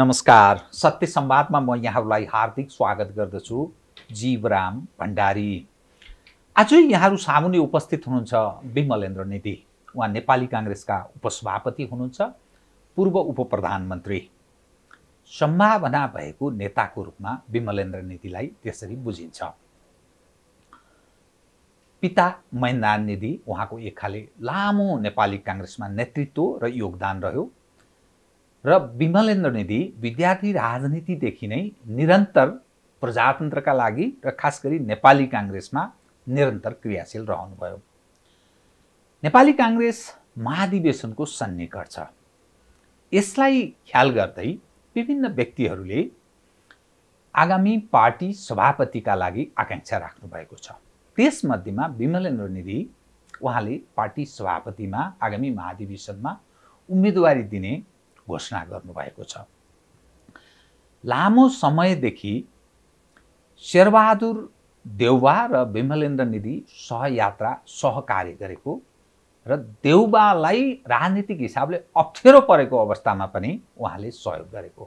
नमस्कार सत्य संवादमा म यहाँहरूलाई हार्दिक स्वागत गर्दछु जीवराम भण्डारी आज यहाँहरू सामुन्ने उपस्थित हुनुहुन्छ विमलेन्द्र निधि उहाँ नेपाली काङ्ग्रेसका उपसभापति हुनुहुन्छ पूर्व उप प्रधानमन्त्री सम्भावना भएको नेताको रूपमा विमलेन्द्र निधिलाई त्यसरी बुझिन्छ पिता महेन्द्र निधि उहाँको एक खाले लामो नेपाली काङ्ग्रेसमा नेतृत्व र योगदान रह्यो र विमलेन्द्र निधि विद्यार्थी राजनीतिदेखि नै निरन्तर प्रजातन्त्रका लागि र खास गरी नेपाली काङ्ग्रेसमा निरन्तर क्रियाशील रहनुभयो नेपाली काङ्ग्रेस महाधिवेशनको सन्निकट छ यसलाई ख्याल गर्दै विभिन्न व्यक्तिहरूले आगामी पार्टी सभापतिका लागि आकाङ्क्षा राख्नुभएको छ त्यसमध्येमा विमलेन्द्र निधि उहाँले पार्टी सभापतिमा आगामी महाधिवेशनमा उम्मेदवारी दिने घोषणा गर्नुभएको छ लामो समयदेखि शेरबहादुर देउबा र विमलेन्द्र निधि सहयात्रा सहकार्य गरेको र देउबालाई राजनीतिक हिसाबले अप्ठ्यारो परेको अवस्थामा पनि उहाँले सहयोग गरेको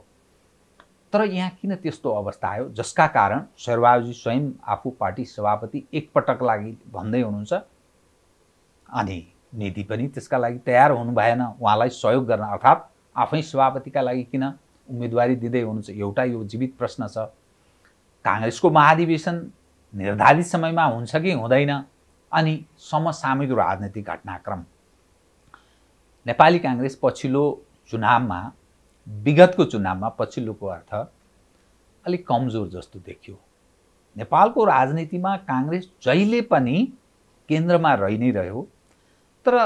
तर यहाँ किन त्यस्तो अवस्था आयो जसका कारण शेरबहादुरजी स्वयं आफू पार्टी सभापति एकपटक लागि भन्दै हुनुहुन्छ अनि निधि पनि त्यसका लागि तयार हुनु भएन उहाँलाई सहयोग गर्न अर्थात् आफै सभापतिका लागि किन उम्मेदवारी दिँदै हुनुहुन्छ एउटा यो जीवित प्रश्न छ काङ्ग्रेसको महाधिवेशन निर्धारित समयमा हुन्छ कि हुँदैन अनि समसामयिक राजनैतिक घटनाक्रम नेपाली काङ्ग्रेस पछिल्लो चुनावमा विगतको चुनावमा पछिल्लोको अर्थ अलिक कमजोर जस्तो देखियो नेपालको राजनीतिमा काङ्ग्रेस जहिले पनि केन्द्रमा रहि नै रह्यो तर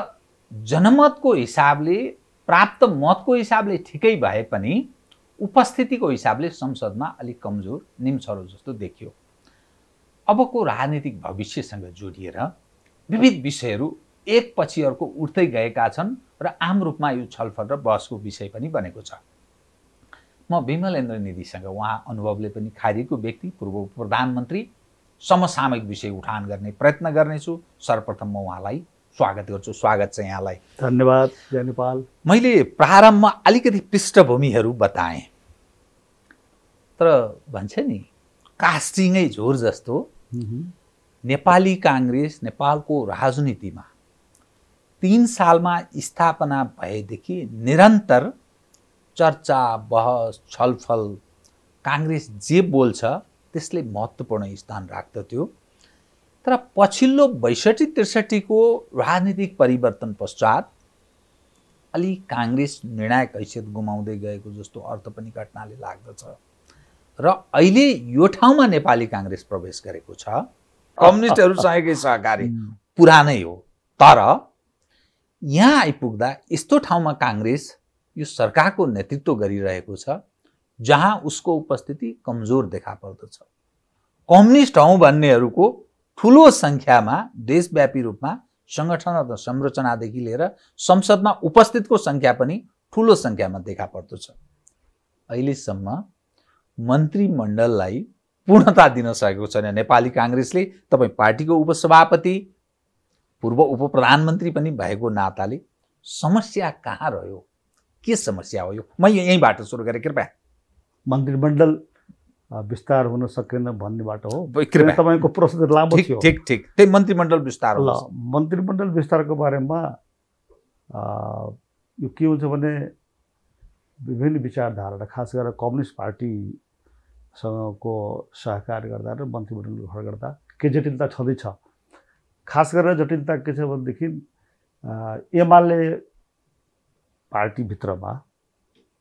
जनमतको हिसाबले प्राप्त मतको हिसाबले ठिकै भए पनि उपस्थितिको हिसाबले संसदमा अलिक कमजोर निम्छरो जस्तो देखियो अबको राजनीतिक भविष्यसँग जोडिएर विविध विषयहरू एकपछि अर्को उठ्दै गएका छन् र आम रूपमा यो छलफल र बहसको विषय पनि बनेको छ म विमलेन्द्र निधिसँग उहाँ अनुभवले पनि खारिएको व्यक्ति पूर्व प्रधानमन्त्री समसामयिक विषय उठान गर्ने प्रयत्न गर्नेछु सर्वप्रथम म उहाँलाई स्वागत गर्छु स्वागत छ यहाँलाई धन्यवाद जय नेपाल मैले प्रारम्भमा अलिकति पृष्ठभूमिहरू बताएँ तर भन्छ नि कास्टिङै झोर जस्तो नेपाली काङ्ग्रेस नेपालको राजनीतिमा तिन सालमा स्थापना भएदेखि निरन्तर चर्चा बहस छलफल काङ्ग्रेस जे बोल्छ त्यसले महत्त्वपूर्ण स्थान राख्दथ्यो तर पछिल्लो बैसठी त्रिसठीको राजनीतिक परिवर्तन पश्चात अलि काङ्ग्रेस निर्णायक हैसियत गुमाउँदै गएको जस्तो अर्थ पनि घटनाले लाग्दछ र अहिले यो ठाउँमा नेपाली काङ्ग्रेस प्रवेश गरेको छ कम्युनिस्टहरूसँगकै सहकारी पुरानै हो तर यहाँ आइपुग्दा यस्तो ठाउँमा काङ्ग्रेस यो सरकारको नेतृत्व गरिरहेको छ जहाँ उसको उपस्थिति कमजोर देखा पर्दछ कम्युनिस्ट हौँ भन्नेहरूको ठुलो सङ्ख्यामा देशव्यापी रूपमा सङ्गठन र संरचनादेखि लिएर संसदमा उपस्थितको सङ्ख्या पनि ठुलो सङ्ख्यामा देखा पर्दछ अहिलेसम्म मन्त्रीमण्डललाई पूर्णता दिन सकेको छैन नेपाली काङ्ग्रेसले तपाईँ पार्टीको उपसभापति पूर्व उप प्रधानमन्त्री पनि भएको नाताले समस्या कहाँ रह्यो के समस्या हो यो म यहीँबाट सुरु गरेँ कृपया मन्त्रीमण्डल विस्तार हुन सकेन भन्नेबाट हो तपाईँको प्रश्न लामो थियो ठिक ठिक त्यही मन्त्रीमण्डल विस्तार ल मन्त्रीमण्डल विस्तारको बारेमा यो के हुन्छ भने विभिन्न विचारधारा खास गरेर कम्युनिस्ट पार्टीसँगको सहकार गर्दा र मन्त्रीमण्डल घर गर्दा के जटिलता छँदैछ खास गरेर जटिलता के छ भनेदेखि एमाले पार्टीभित्रमा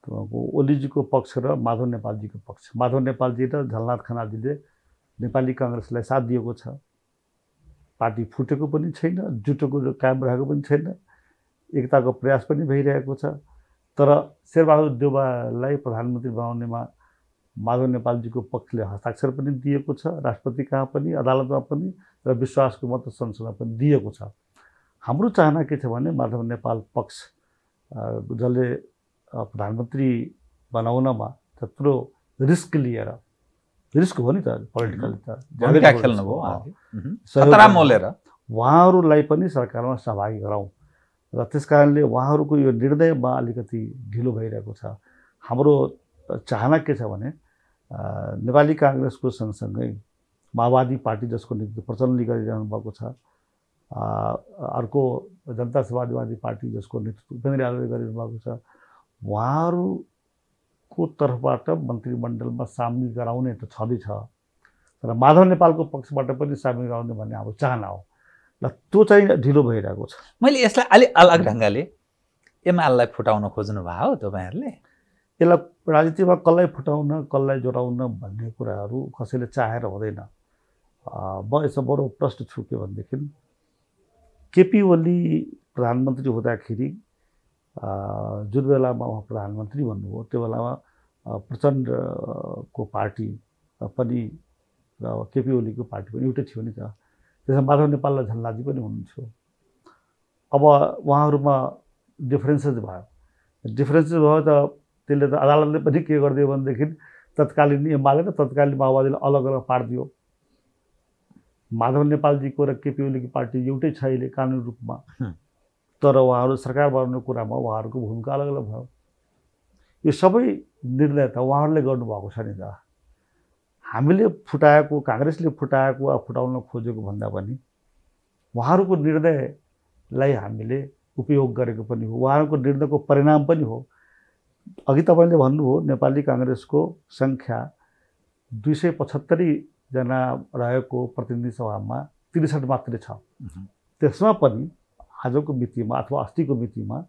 तपाईँको ओलीजीको पक्ष र माधव नेपालजीको पक्ष माधव नेपालजी र झलनाथ खनालजीले नेपाली कङ्ग्रेसलाई साथ दिएको छ पार्टी फुटेको पनि छैन जुटेको कायम रहेको पनि छैन एकताको प्रयास पनि भइरहेको छ तर शेरबहादुर देवालाई प्रधानमन्त्री बनाउनेमा माधव नेपालजीको पक्षले हस्ताक्षर पनि दिएको छ राष्ट्रपति कहाँ पनि अदालतमा पनि र विश्वासको मत संसदमा पनि दिएको छ हाम्रो चाहना के छ भने माधव नेपाल पक्ष जसले प्रधानमन्त्री बनाउनमा त्यत्रो रिस्क लिएर रिस्क हो नि त पोलिटिकल त उहाँहरूलाई पनि सरकारमा सहभागी गराउँ र त्यस कारणले उहाँहरूको यो निर्णयमा अलिकति ढिलो भइरहेको छ हाम्रो चाहना के छ भने नेपाली काङ्ग्रेसको सँगसँगै माओवादी पार्टी जसको नेतृत्व प्रचलनले गरिरहनु भएको छ अर्को जनता समाजवादी पार्टी जसको नेतृत्व उपेन्द्र यादवले गरिरहनु भएको छ उहाँहरूको तर्फबाट मन्त्रीमण्डलमा सामेल गराउने त छँदैछ तर माधव नेपालको पक्षबाट पनि सामेल गराउने भन्ने हाम्रो चाहना हो र त्यो चाहिँ ढिलो भइरहेको छ मैले यसलाई अलिक अलग ढङ्गले एमाललाई फुटाउन खोज्नु भयो तपाईँहरूले यसलाई राजनीतिमा कसलाई फुटाउन कसलाई जोडाउन भन्ने कुराहरू कसैले चाहेर हुँदैन म यसो बडो प्रश्न छु के भनेदेखि केपी ओली प्रधानमन्त्री हुँदाखेरि जुन बेलामा उहाँ प्रधानमन्त्री भन्नुभयो त्यो बेलामा प्रचण्डको पार्टी पनि र केपी ओलीको पार्टी पनि एउटै थियो नि त त्यसमा माधव नेपाल र झन्लाजी पनि हुनुहुन्थ्यो अब उहाँहरूमा डिफ्रेन्सेस भयो डिफ्रेन्सेस भयो त त्यसले त अदालतले पनि के गरिदियो भनेदेखि तत्कालीन एमाले र तत्कालीन माओवादीले अलग अलग पारिदियो माधव नेपालजीको र केपी ओलीको पार्टी एउटै छ अहिले कानुन रूपमा तर उहाँहरू सरकार बनाउने कुरामा उहाँहरूको भूमिका अलग अलग भयो यो सबै निर्णय त उहाँहरूले गर्नुभएको छ नि त हामीले फुटाएको काङ्ग्रेसले फुटाएको वा फुटाउन खोजेको भन्दा पनि उहाँहरूको निर्णयलाई हामीले उपयोग गरेको पनि हो उहाँहरूको निर्णयको परिणाम पनि हो अघि तपाईँले भन्नुभयो नेपाली काङ्ग्रेसको सङ्ख्या दुई सय पचहत्तरीजना रहेको प्रतिनिधि सभामा त्रिसठ मात्रै छ त्यसमा पनि आजको मितिमा अथवा अस्तिको मितिमा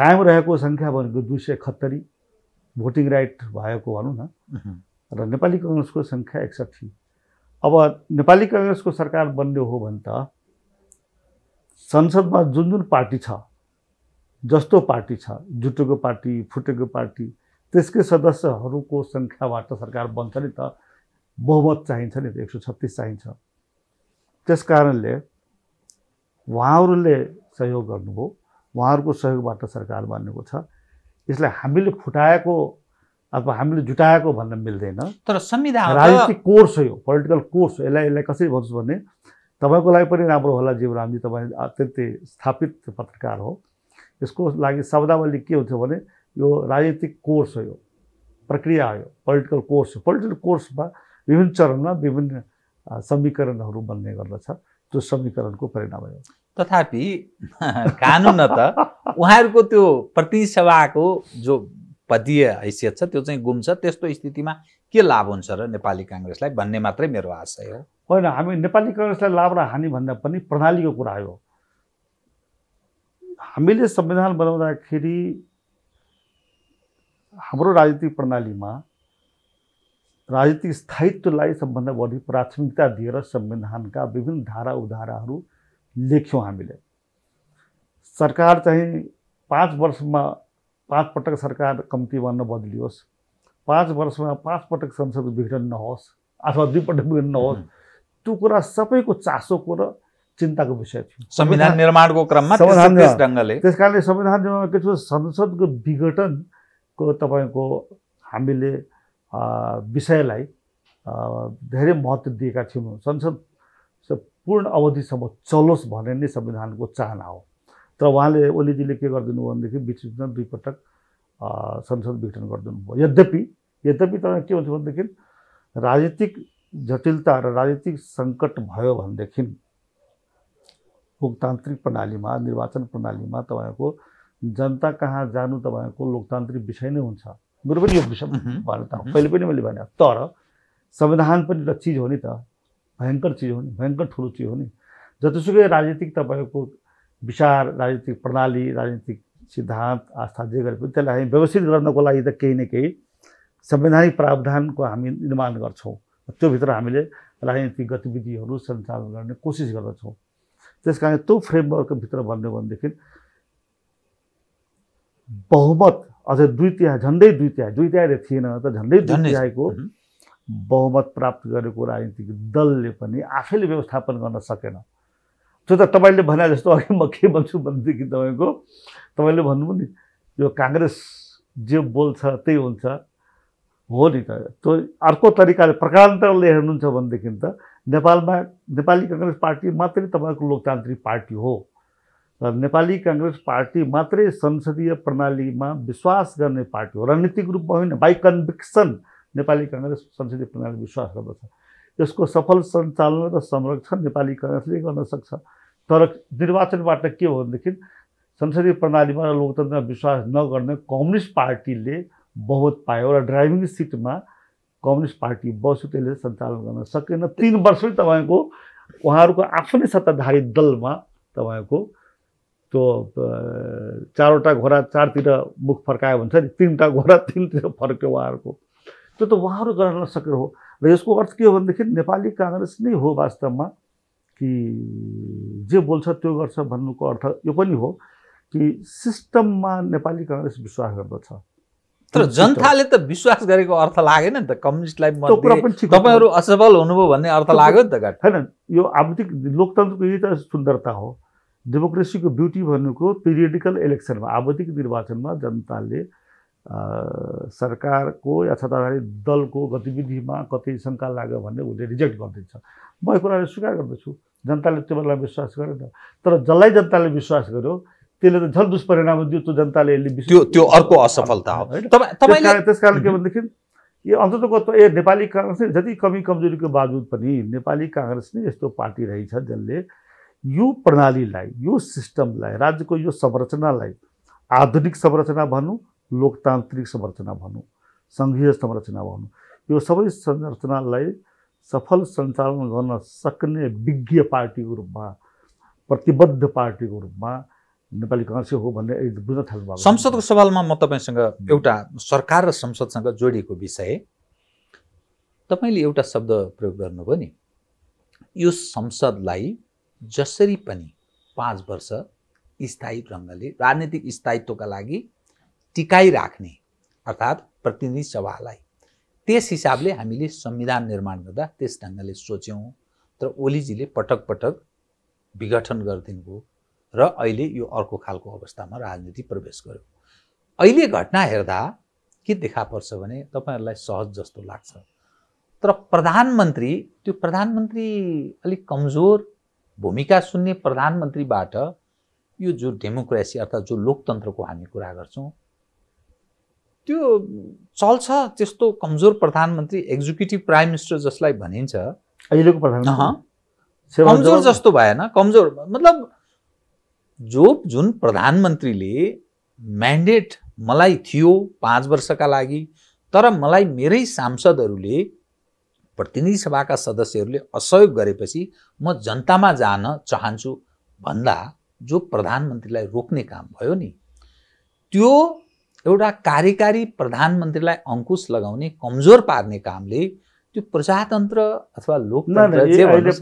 कायम रहेको सङ्ख्या भनेको दुई सय एकहत्तरी भोटिङ राइट भएको भनौँ न र नेपाली कङ्ग्रेसको सङ्ख्या एकसट्ठी अब नेपाली कङ्ग्रेसको सरकार बन्ने हो भने त संसदमा जुन जुन पार्टी छ जस्तो पार्टी छ जुटेको पार्टी फुटेको पार्टी त्यसकै सदस्यहरूको सङ्ख्याबाट सरकार बन्छ नि त बहुमत चाहिन्छ नि त एक सौ छत्तिस चाहिन्छ त्यस कारणले उहाँहरूले सहयोग गर्नुभयो उहाँहरूको सहयोगबाट सरकार बनेको छ यसलाई हामीले फुटाएको अथवा हामीले जुटाएको भन्न मिल्दैन तर संविधान राजनीतिक कोर्स हो यो पोलिटिकल कोर्स हो यसलाई यसलाई कसरी भन्छु भने तपाईँको लागि पनि राम्रो होला जीवरामजी तपाईँ अत्यन्तै स्थापित पत्रकार हो यसको लागि शब्दावली के हुन्थ्यो भने यो राजनीतिक कोर्स हो यो प्रक्रिया हो यो पोलिटिकल कोर्स हो पोलिटिकल कोर्समा विभिन्न चरणमा विभिन्न समीकरणहरू बन्ने गर्दछ त्यो समीकरणको परिणाम हो तथापि कानुन त उहाँहरूको त्यो प्रतिसभाको जो पदीय हैसियत छ त्यो चाहिँ गुम्छ त्यस्तो स्थितिमा के लाभ हुन्छ र नेपाली काङ्ग्रेसलाई भन्ने मात्रै मेरो आशय हो होइन हामी नेपाली काङ्ग्रेसलाई लाभ र हानि भन्दा पनि प्रणालीको कुरा हो हामीले संविधान बनाउँदाखेरि हाम्रो राजनीतिक प्रणालीमा राजनीतिक स्थायित्वलाई सबभन्दा बढी प्राथमिकता दिएर संविधानका विभिन्न धारा उधाराहरू लेख्यौँ हामीले सरकार चाहिँ पाँच वर्षमा पाँच पटक सरकार कम्तीमा बदलियोस् पाँच वर्षमा पाँच पटक संसद विघटन नहोस् अथवा दुईपटक विघटन नहोस् त्यो कुरा सबैको चासोको र चिन्ताको विषय थियो संविधान निर्माणको क्रममा त्यस कारणले संविधान निर्माणमा के छ संसदको विघटनको तपाईँको हामीले विषयलाई धेरै महत्त्व दिएका थियौँ संसद पूर्ण अवधिसम्म चलोस् भन्ने नै संविधानको चाहना हो तर उहाँले ओलीजीले के गरिदिनु भयो भनेदेखि बिचबिचमा दुईपटक संसद विघटन गरिदिनु भयो यद्यपि यद्यपि तपाईँ के हुन्छ भनेदेखि राजनीतिक जटिलता र राजनीतिक सङ्कट भयो भनेदेखि लोकतान्त्रिक प्रणालीमा निर्वाचन प्रणालीमा तपाईँको जनता कहाँ जानु तपाईँको लोकतान्त्रिक विषय नै हुन्छ बरु पनि यो विषय भन्नु त पहिले पनि मैले भने तर संविधान पनि त चिज हो नि त भयङ्कर चिज हो नि भयङ्कर ठुलो चिज हो नि जतिसुकै राजनीतिक तपाईँको विचार राजनीतिक प्रणाली राजनीतिक सिद्धान्त आस्था जे गरे पनि त्यसलाई हामी व्यवस्थित गर्नको लागि त केही न केही संवैधानिक प्रावधानको हामी निर्माण गर्छौँ त्योभित्र हामीले राजनीतिक गतिविधिहरू सञ्चालन गर्ने कोसिस गर्दछौँ त्यस कारण त्यो फ्रेमवर्कभित्र भन्यो भनेदेखि बहुमत अझ दुई तिहार झन्डै दुई तिहार दुई तिहार थिएन त झन्डै दुई तिहारको बहुमत प्राप्त गरेको राजनीतिक दलले पनि आफैले व्यवस्थापन गर्न सकेन त्यो त तपाईँले भने जस्तो अघि म के भन्छु भनेदेखि तपाईँको तपाईँले भन्नु नि यो काङ्ग्रेस जे बोल्छ त्यही हुन्छ हो नि त त्यो अर्को तरिकाले प्रकारान्तरले हेर्नुहुन्छ भनेदेखि त नेपालमा नेपाली काङ्ग्रेस पार्टी मात्रै तपाईँको लोकतान्त्रिक पार्टी हो र नेपाली काङ्ग्रेस पार्टी मात्रै संसदीय प्रणालीमा विश्वास गर्ने पार्टी हो रणनीतिक रूपमा होइन बाई कन्भिक्सन नेपाली काङ्ग्रेस संसदीय प्रणाली विश्वास गर्दछ यसको सफल सञ्चालन र संरक्षण नेपाली काङ्ग्रेसले गर्न सक्छ तर निर्वाचनबाट के हो भनेदेखि संसदीय प्रणालीमा र लोकतन्त्रमा विश्वास नगर्ने कम्युनिस्ट पार्टीले बहुत पायो र ड्राइभिङ सिटमा कम्युनिस्ट पार्टी बस्यो त्यसले सञ्चालन गर्न सकेन तिन वर्षले तपाईँको उहाँहरूको आफ्नै सत्ताधारी दलमा तपाईँको त्यो चारवटा घोडा चारतिर मुख फर्कायो भन्छ नि तिनवटा घोडा तिनतिर फर्क्यो उहाँहरूको त्यो त उहाँहरू गर्न नसकेर हो र यसको अर्थ के हो भनेदेखि नेपाली काङ्ग्रेस नै हो वास्तवमा कि जे बोल्छ त्यो गर्छ भन्नुको अर्थ यो पनि हो कि सिस्टममा नेपाली काङ्ग्रेस विश्वास गर्दछ तर जनताले त विश्वास गरेको अर्थ लागेन नि त कम्युनिस्टलाई तपाईँहरू असफल हुनुभयो भन्ने अर्थ लाग्यो नि त होइन यो आर्थिक लोकतन्त्रको यही त सुन्दरता हो डेमोक्रेसीको ब्युटी भन्नुको पिरियडिकल इलेक्सनमा आवधिक निर्वाचनमा जनताले सरकारको या सत्ताधारी दलको गतिविधिमा कति शङ्का लाग्यो भन्ने उसले रिजेक्ट गरिदिन्छ म यो कुराले स्वीकार गर्दछु जनताले त्यो बेला विश्वास गरेन तर जसलाई जनताले विश्वास गर्यो त्यसले त झन् दुष्परिणाम दियो त्यो जनताले त्यो त्यो अर्को असफलता हो त्यस कारण के भनेदेखि यो अन्ततको ए नेपाली काङ्ग्रेसले जति कमी कमजोरीको बावजुद पनि नेपाली काङ्ग्रेस नै यस्तो पार्टी रहेछ जसले यो प्रणालीलाई यो सिस्टमलाई राज्यको यो संरचनालाई आधुनिक संरचना भनौँ लोकतान्त्रिक संरचना भनौँ सङ्घीय संरचना भनौँ यो सबै संरचनालाई सफल सञ्चालन गर्न सक्ने विज्ञ पार्टीको रूपमा प्रतिबद्ध पार्टीको रूपमा नेपाली कङ्ग्रेस हो भन्ने बुझ्न थाल्नु संसदको सवालमा म तपाईँसँग एउटा सरकार र संसदसँग जोडिएको विषय तपाईँले एउटा शब्द प्रयोग गर्नुभयो नि यो संसदलाई जसरी पनि पाँच वर्ष स्थायी ढङ्गले राजनीतिक स्थायित्वका लागि टिकाइराख्ने अर्थात् प्रतिनिधि सभालाई त्यस हिसाबले हामीले संविधान निर्माण गर्दा त्यस ढङ्गले सोच्यौँ तर ओलीजीले पटक पटक विघटन गरिदिनुभयो र अहिले यो अर्को खालको अवस्थामा राजनीति प्रवेश गर्यो अहिले घटना हेर्दा के देखा पर्छ भने तपाईँहरूलाई सहज जस्तो लाग्छ तर प्रधानमन्त्री त्यो प्रधानमन्त्री अलिक कमजोर भूमिका सुन्ने प्रधानमन्त्रीबाट यो जो डेमोक्रेसी अर्थात् जो लोकतन्त्रको हामी कुरा गर्छौँ त्यो चल्छ त्यस्तो कमजोर प्रधानमन्त्री एक्जिक्युटिभ प्राइम मिनिस्टर जसलाई भनिन्छ अहिलेको प्रधानमन्त्री कमजोर जस्तो भएन कमजोर मतलब जो जुन प्रधानमन्त्रीले म्यान्डेट मलाई थियो पाँच वर्षका लागि तर मलाई मेरै सांसदहरूले प्रतिनिधि सभाका सदस्यहरूले असहयोग गरेपछि म जनतामा जान चाहन्छु भन्दा जो प्रधानमन्त्रीलाई रोक्ने काम भयो नि त्यो एउटा कार्यकारी प्रधानमन्त्रीलाई अङ्कुश लगाउने कमजोर पार्ने कामले त्यो प्रजातन्त्र अथवा लोकतन्त्र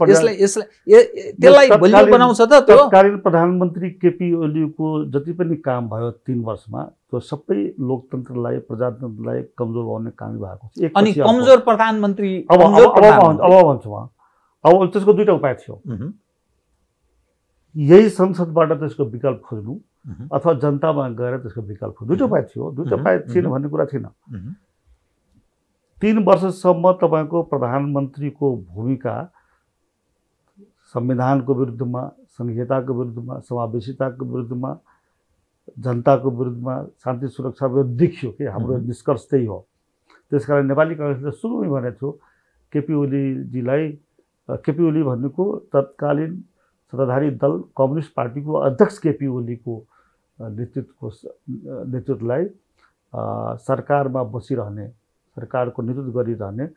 प्रधानमन्त्री केपी ओलीको जति पनि काम भयो तिन वर्षमा त्यो सबै लोकतन्त्रलाई प्रजातन्त्रलाई कमजोर बनाउने काम भएको छ अनि कमजोर प्रधानमन्त्री अब भन्छु म अब त्यसको दुइटा उपाय थियो यही संसदबाट त्यसको विकल्प खोज्नु अथवा जनतामा गएर त्यसको विकल्प खोज्नु दुईवटा उपाय थियो दुइटा उपाय थिएन भन्ने कुरा थिएन तिन वर्षसम्म तपाईँको प्रधानमन्त्रीको भूमिका संविधानको विरुद्धमा संहिताको विरुद्धमा समावेशिताको विरुद्धमा जनताको विरुद्धमा शान्ति सुरक्षा विरुद्ध देखियो कि हाम्रो निष्कर्ष त्यही हो त्यस कारण नेपाली काङ्ग्रेसले सुरुमै भनेको थियो केपी ओलीजीलाई केपी ओली भन्नुको तत्कालीन सत्ताधारी दल कम्युनिस्ट पार्टीको अध्यक्ष केपी ओलीको नेतृत्वको नेतृत्वलाई सरकारमा बसिरहने सरकारको नेतृत्व गरिरहने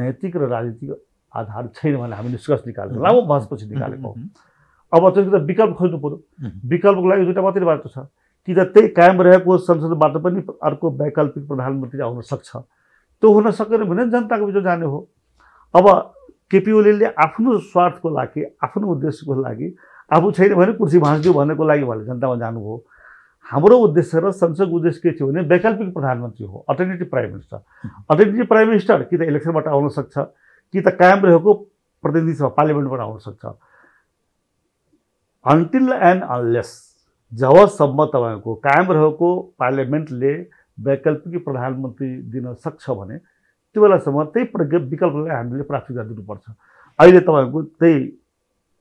नैतिक र राजनीतिक आधार छैन भने हामी निष्कर्ष निकाल्यौँ लामो बहसपछि निकालेको अब त्यसको त विकल्प खोज्नु पऱ्यो विकल्पको लागि दुइटा मात्रै बाटो छ कि त त्यही कायम रहेको संसदबाट पनि अर्को वैकल्पिक प्रधानमन्त्री आउन सक्छ त्यो हुन सकेन भने जनताको बिचमा जाने हो अब केपी ओलीले आफ्नो स्वार्थको लागि आफ्नो उद्देश्यको लागि आफू छैन भने कुर्सी भाँच्दियो भन्नेको लागि उहाँले जनतामा जानुभयो हाम्रो उद्देश्य र संसदको उद्देश्य के थियो भने वैकल्पिक प्रधानमन्त्री हो alternative prime minister alternative prime minister कि त इलेक्सनबाट आउन सक्छ कि त कायम रहेको प्रतिनिधि सभा पार्लियामेन्टबाट आउन सक्छ अन्टिल एन्ड अनलेस जबसम्म तपाईँको कायम रहेको पार्लियामेन्टले वैकल्पिक प्रधानमन्त्री दिन सक्छ भने त्यो बेलासम्म त्यही प्रज्ञ विकल्पलाई हामीले प्राप्त गरिदिनुपर्छ अहिले तपाईँको त्यही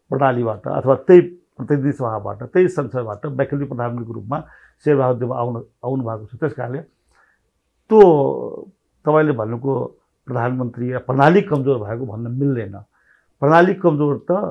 प्रणालीबाट अथवा त्यही प्रतिनिधि सभाबाट त्यही संसदबाट वैकल्पिक प्रधानमन्त्रीको रूपमा शेरबहादुरदेव आउनु आउनु भएको छ त्यस कारणले त्यो तपाईँले भन्नुको प्रधानमन्त्री या प्रणाली कमजोर भएको भन्न मिल्दैन प्रणाली कमजोर त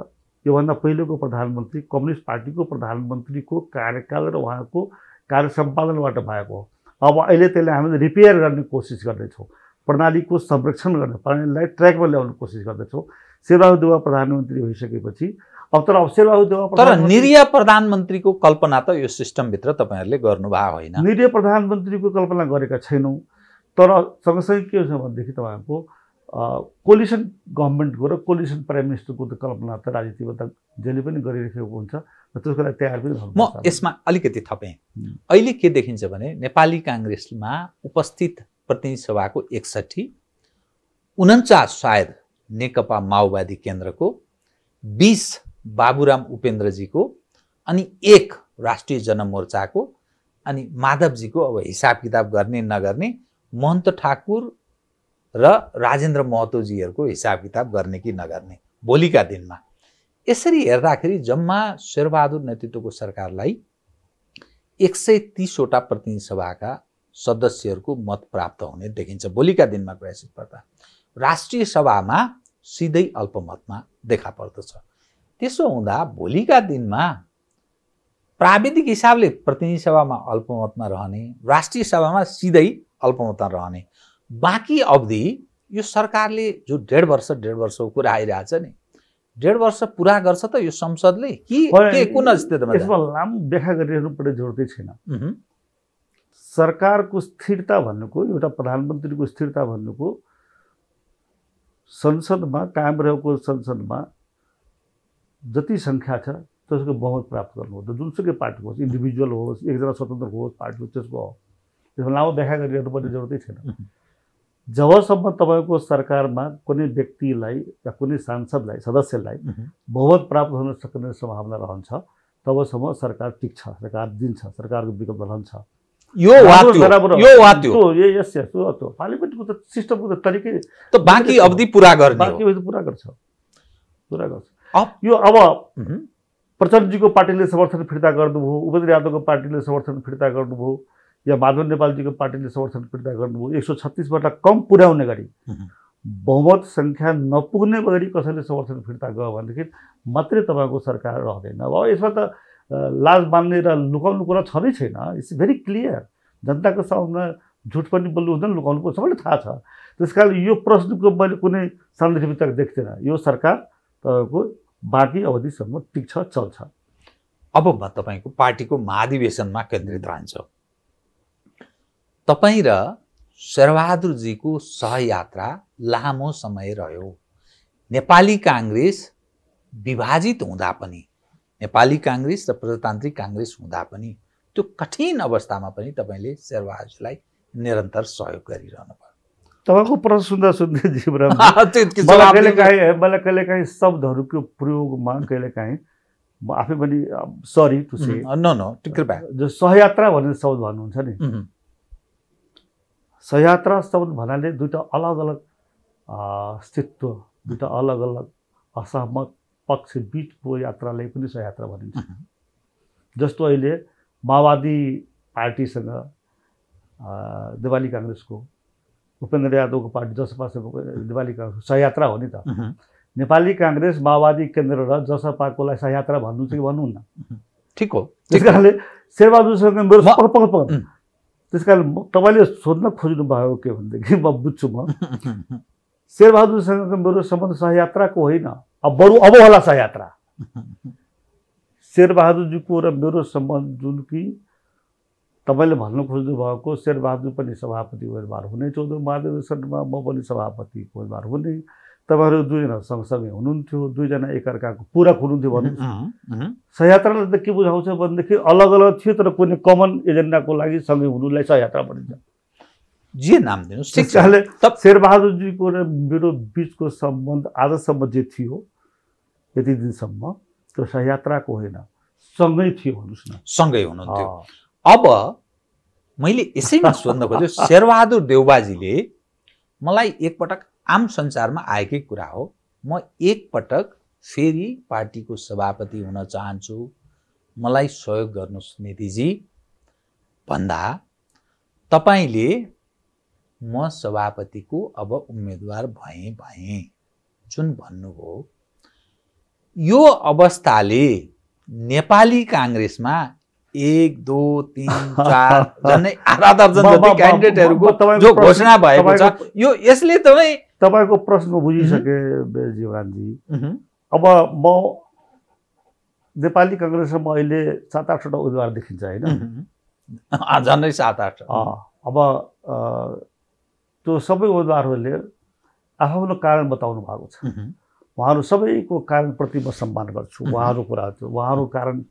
योभन्दा पहिलेको प्रधानमन्त्री कम्युनिस्ट पार्टीको प्रधानमन्त्रीको कार्यकाल र उहाँको कार्य सम्पादनबाट भएको हो अब अहिले त्यसलाई हामीले रिपेयर गर्ने कोसिस गर्दैछौँ प्रणालीको संरक्षण गर्ने प्रणालीलाई ट्र्याकमा ल्याउने कोसिस गर्दैछौँ सेवा उद्योग प्रधानमन्त्री भइसकेपछि अब तर अवश्य तर निरीय प्रधानमन्त्रीको कल्पना त यो सिस्टमभित्र तपाईँहरूले गर्नुभएको होइन निरीय प्रधानमन्त्रीको कल्पना गरेका छैनौँ तर सँगसँगै के छ भनेदेखि तपाईँहरूको कोलिसन गभर्मेन्टको र कोलिसन प्राइम मिनिस्टरको त कल्पना त राजनीतिमा त जहिले पनि गरिरहेको हुन्छ र त्यसको लागि तयार पनि म यसमा अलिकति थपेँ अहिले के देखिन्छ भने नेपाली काङ्ग्रेसमा उपस्थित प्रतिनिधि सभाको एकसट्ठी उन्चास सायद नेकपा माओवादी केन्द्रको बिस बाबुराम उपेन्द्रजीको अनि एक राष्ट्रिय जनमोर्चाको अनि माधवजीको अब हिसाब किताब गर्ने नगर्ने महन्त ठाकुर र राजेन्द्र महतोजीहरूको हिसाब किताब गर्ने कि नगर्ने भोलिका दिनमा यसरी हेर्दाखेरि जम्मा शेरबहादुर नेतृत्वको सरकारलाई एक सय तिसवटा प्रतिनिधि सभाका सदस्यहरूको मत प्राप्त हुने देखिन्छ भोलिका दिनमा प्रयासित पर्दा राष्ट्रिय सभामा सिधै अल्पमतमा देखा पर्दछ त्यसो हुँदा भोलिका दिनमा प्राविधिक हिसाबले प्रतिनिधि सभामा अल्पमतमा रहने राष्ट्रिय सभामा सिधै अल्पमतमा रहने बाँकी अवधि यो सरकारले जो डेढ वर्ष डेढ वर्षको कुरा आइरहेछ नि डेढ वर्ष पुरा गर्छ त यो संसदले कि के कुन स्थितिमा यसमा लामो व्याख्या गरिरहनुपर्ने जरुरतै छैन सरकारको स्थिरता भन्नुको एउटा प्रधानमन्त्रीको स्थिरता भन्नुको संसदमा कायम रहेको संसदमा जति सङ्ख्या छ त्यसको बहुमत प्राप्त गर्नु गर्नुहुन्छ जुनसुकै पार्टीको होस् इन्डिभिजुअल होस् एकजना स्वतन्त्र होस् पार्टी होस् त्यसको त्यसमा लामो व्याख्या गरिरहनुपर्ने जरुरतै छैन जबसम्म तपाईँको सरकारमा कुनै व्यक्तिलाई या कुनै सांसदलाई सदस्यलाई बहुमत प्राप्त हुन सक्ने सम्भावना रहन्छ तबसम्म सरकार टिक्छ सरकार दिन्छ सरकारको विकल्प रहन्छ यो यो पार्लिमेन्टको त सिस्टमको त तरिकै बाँकी अवधि पुरा गर्ने पुरा गर्छ पुरा गर्छ अब यो अब प्रचण्डजीको पार्टीले समर्थन फिर्ता गर्नुभयो उपेन्द्र यादवको पार्टीले समर्थन फिर्ता गर्नुभयो या माधव नेपालजीको पार्टीले समर्थन फिर्ता गर्नुभयो एक सौ छत्तिसबाट कम पुर्याउने गरी बहुमत सङ्ख्या नपुग्ने गरी कसैले समर्थन फिर्ता गयो भनेदेखि मात्रै तपाईँको सरकार रहँदैन अब यसमा त लाज मान्ने र लुकाउनु कुरा छँदै छैन इट्स भेरी क्लियर जनताको सामना झुट पनि बोल्नु हुँदैन लुकाउनु पर्छ सबैले थाहा छ त्यस कारण यो प्रश्नको मैले कुनै सन्दर्भित देख्दिनँ यो सरकार तपाईँको बाँकी अवधिसम्म टिक्छ चल्छ अब म तपाईँको पार्टीको महाधिवेशनमा केन्द्रित रहन्छ तपाईँ र शेरबहादुरजीको सहयात्रा लामो समय रह्यो नेपाली काङ्ग्रेस विभाजित हुँदा पनि नेपाली काङ्ग्रेस र प्रजातान्त्रिक काङ्ग्रेस हुँदा पनि त्यो कठिन अवस्थामा पनि तपाईँले शेरबहादुरलाई निरन्तर सहयोग गरिरहनु तपाईँको प्रश्न सुन्दा सुन्दै जिब्रा मलाई कहिलेकाहीँ मलाई कहिलेकाहीँ शब्दहरूको प्रयोगमा कहिलेकाहीँ म आफै पनि सरी टु से जो सहयात्रा भन्ने शब्द भन्नुहुन्छ नि सहयात्रा शब्द भन्नाले दुईवटा अलग अलग अस्तित्व दुईवटा अलग अलग असहमत पक्ष बिचको यात्रालाई पनि सहयात्रा भनिन्छ जस्तो अहिले माओवादी पार्टीसँग नेपाली काङ्ग्रेसको उपेन्द्र यादवको पार्टी जसपा नेपालीका सहयात्रा हो नि त नेपाली काङ्ग्रेस माओवादी केन्द्र र जसपाकोलाई सहयात्रा भन्नु चाहिँ भन्नुहुन्न ठिक हो त्यस कारणले शेरबहादुरसँग मेरो त्यस कारण तपाईँले सोध्न खोज्नुभयो के भनेदेखि म बुझ्छु म शेरबहादुरसँग मेरो सम्बन्ध सहयात्राको होइन अब बरु अब होला सहयात्रा शेरबहादुरजीको र मेरो सम्बन्ध जुन कि तपाईँले भन्नु खोज्नुभएको शेरबहादुर पनि सभापति उम्मेदवार हुने चौधरी महाधिवेशनमा शर्मा म पनि सभापति उम्मेदवार हुने तपाईँहरू दुईजना सँगसँगै हुनुहुन्थ्यो दुईजना एकअर्काको पूरक हुनुहुन्थ्यो भन्नु सहयात्राले त के बुझाउँछ भनेदेखि अलग अलग थियो तर कुनै कमन एजेन्डाको लागि सँगै हुनुलाई सहयात्रा भनिन्छ जे नाम दिनुहोस् शिक्षाले शेरबहादुरजीको र मेरो बिचको सम्बन्ध आजसम्म जे थियो यति दिनसम्म त्यो सहयात्राको होइन सँगै थियो भन्नुहोस् न सँगै हुनुहुन्थ्यो अब मैले यसैमा सोध्न खोजेँ शेरबहादुर देवबाजीले मलाई एकपटक आम संसारमा आएकै कुरा हो म एकपटक फेरि पार्टीको सभापति हुन चाहन्छु मलाई सहयोग गर्नुहोस् नेतिजी भन्दा तपाईँले म सभापतिको अब उम्मेदवार भएँ भएँ जुन भन्नुभयो यो अवस्थाले नेपाली काङ्ग्रेसमा एक दो तिन चार झन्डै आधा दर्जन जति क्यान्डिडेटहरूको जो घोषणा भएको छ यो यसले तपाईँ तपाईँको प्रश्न बुझिसके जीवराजी अब म नेपाली कङ्ग्रेसमा अहिले सात आठवटा उम्मेदवार देखिन्छ होइन झन्डै सात आठ अब त्यो सबै उम्मेदवारहरूले आफ्नो कारण बताउनु भएको छ उहाँहरू सबैको कारणप्रति म सम्मान गर्छु उहाँहरू कुरा त्यो उहाँहरू कारण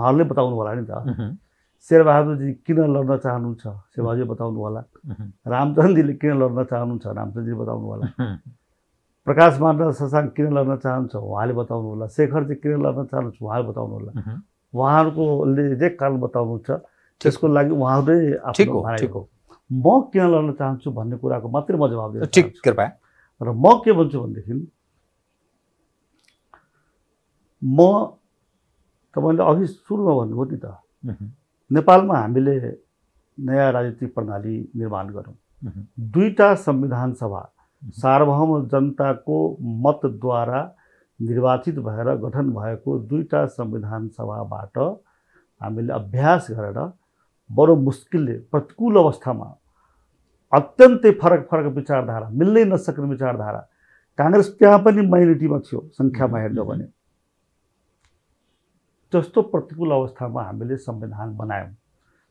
उहाँहरूले बताउनु होला नि त शेरबहादुरजी किन लड्न चाहनुहुन्छ शेरबहादुर बताउनु होला रामचन्द्रजीले किन लड्न चाहनुहुन्छ रामचन्द्रजी बताउनु होला प्रकाश मान्डा ससाङ किन लड्न चाहनुहुन्छ उहाँले बताउनु होला शेखरजी किन लड्न चाहनुहुन्छ उहाँले बताउनु होला उहाँहरूकोले जे कारण बताउनुहुन्छ त्यसको लागि उहाँहरूले भनेको म किन लड्न चाहन्छु भन्ने कुराको मात्रै म जवाब दिन्छु ठिक कृपया र म के भन्छु भनेदेखि म तपाईँले अघि सुरुमा भन्नुभयो नि त नेपालमा हामीले नयाँ राजनीतिक प्रणाली निर्माण गऱ्यौँ दुईवटा संविधान सभा सार्वभौम जनताको मतद्वारा निर्वाचित भएर गठन भएको दुईवटा संविधान सभाबाट हामीले अभ्यास गरेर बडो मुस्किलले प्रतिकूल अवस्थामा अत्यन्तै फरक फरक विचारधारा मिल्नै नसक्ने विचारधारा काङ्ग्रेस त्यहाँ पनि माइनोरिटीमा थियो सङ्ख्यामा हेर्नु भने जस्तो प्रतिकूल अवस्थामा हामीले संविधान बनायौँ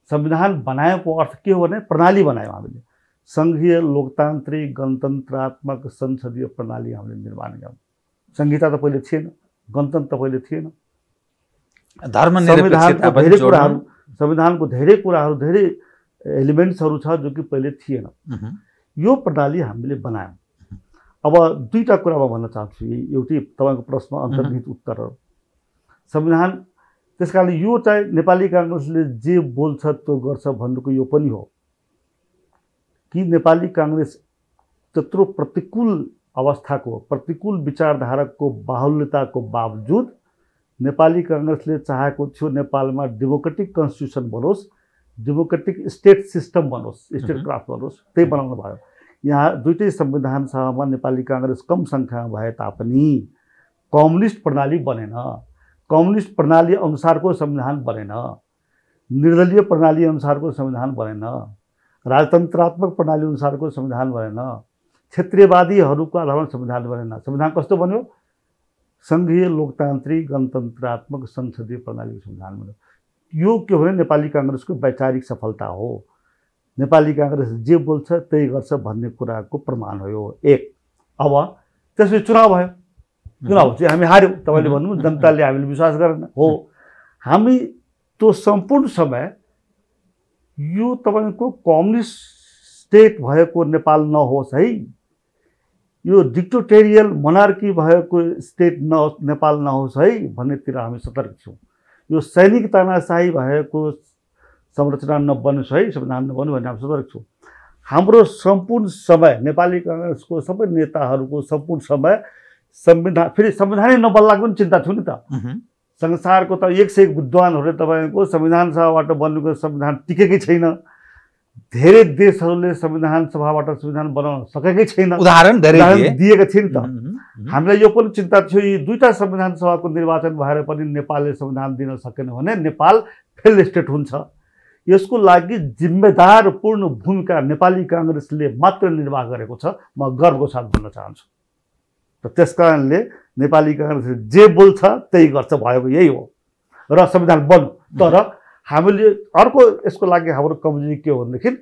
संविधान बनाएको अर्थ के हो भने प्रणाली बनायौँ हामीले सङ्घीय लोकतान्त्रिक गणतन्त्रात्मक संसदीय प्रणाली हामीले निर्माण गर्यौँ संहिता त पहिले थिएन गणतन्त्र त पहिले थिएन धर्म संविधानको धेरै कुराहरू संविधानको धेरै कुराहरू धेरै एलिमेन्ट्सहरू छ जो कि पहिले थिएन यो प्रणाली हामीले बनायौँ अब दुईवटा कुरा म भन्न चाहन्छु यही एउटै तपाईँको प्रश्न अन्तर्निहित उत्तर संविधान त्यस कारणले यो चाहिँ नेपाली काङ्ग्रेसले जे बोल्छ त्यो गर्छ भन्नुको यो पनि हो कि नेपाली काङ्ग्रेस त्यत्रो प्रतिकूल अवस्थाको प्रतिकूल विचारधाराको बाहुल्यताको बावजुद नेपाली काङ्ग्रेसले चाहेको थियो नेपालमा डेमोक्रेटिक कन्स्टिट्युसन बनोस् डेमोक्रेटिक स्टेट सिस्टम बनोस् स्टेट क्राफ्ट बनोस् त्यही बनाउनु भयो यहाँ दुइटै संविधान सभामा नेपाली काङ्ग्रेस कम सङ्ख्यामा भए तापनि कम्युनिस्ट प्रणाली बनेन कम्युनिस्ट प्रणाली अनुसारको संविधान बनेन निर्दलीय प्रणाली अनुसारको संविधान बनेन राजतन्त्रात्मक प्रणाली अनुसारको संविधान बनेन क्षेत्रीयवादीहरूको आधारमा संविधान बनेन संविधान कस्तो बन्यो सङ्घीय लोकतान्त्रिक गणतन्त्रात्मक संसदीय प्रणालीको संविधान बन्यो यो के भने नेपाली काङ्ग्रेसको वैचारिक सफलता हो नेपाली काङ्ग्रेस जे बोल्छ त्यही गर्छ भन्ने कुराको प्रमाण हो यो एक अब त्यसपछि चुनाव भयो किन हो चाहिँ हामी हार्यौँ तपाईँले भन्नु जनताले हामीले विश्वास गरेन हो हामी त्यो सम्पूर्ण समय यो तपाईँको कम्युनिस्ट स्टेट भएको नेपाल नहोस् है यो डिक्टोटेरियल मोनार्की भएको स्टेट न नेपाल नहोस् है भन्नेतिर हामी सतर्क छौँ यो सैनिक तानाशाही भएको संरचना नबनोस् है संविधान नबन्नु भन्ने हामी सतर्क छौँ हाम्रो सम्पूर्ण समय नेपाली काङ्ग्रेसको सबै नेताहरूको सम्पूर्ण समय संविधान फेरि संविधानै नबल्लाको पनि चिन्ता थियो नि त संसारको त एक सय एक विद्वानहरूले तपाईँको संविधान सभाबाट बनेको संविधान टिकेकै छैन धेरै देशहरूले संविधान सभाबाट संविधान बनाउन सकेकै छैन उदाहरण धेरै दिएका थिए नि त हामीलाई यो पनि चिन्ता थियो यी दुईवटा संविधान सभाको निर्वाचन भएर पनि नेपालले संविधान दिन सकेन भने नेपाल फेल स्टेट हुन्छ यसको लागि जिम्मेदार पूर्ण भूमिका नेपाली काङ्ग्रेसले मात्र निर्वाह गरेको छ म गर्वको साथ भन्न चाहन्छु र त्यस कारणले नेपाली काङ्ग्रेसले जे बोल्छ त्यही गर्छ भएको यही हो र संविधान बन तर हामीले अर्को यसको लागि हाम्रो कमजोरी के हो भनेदेखि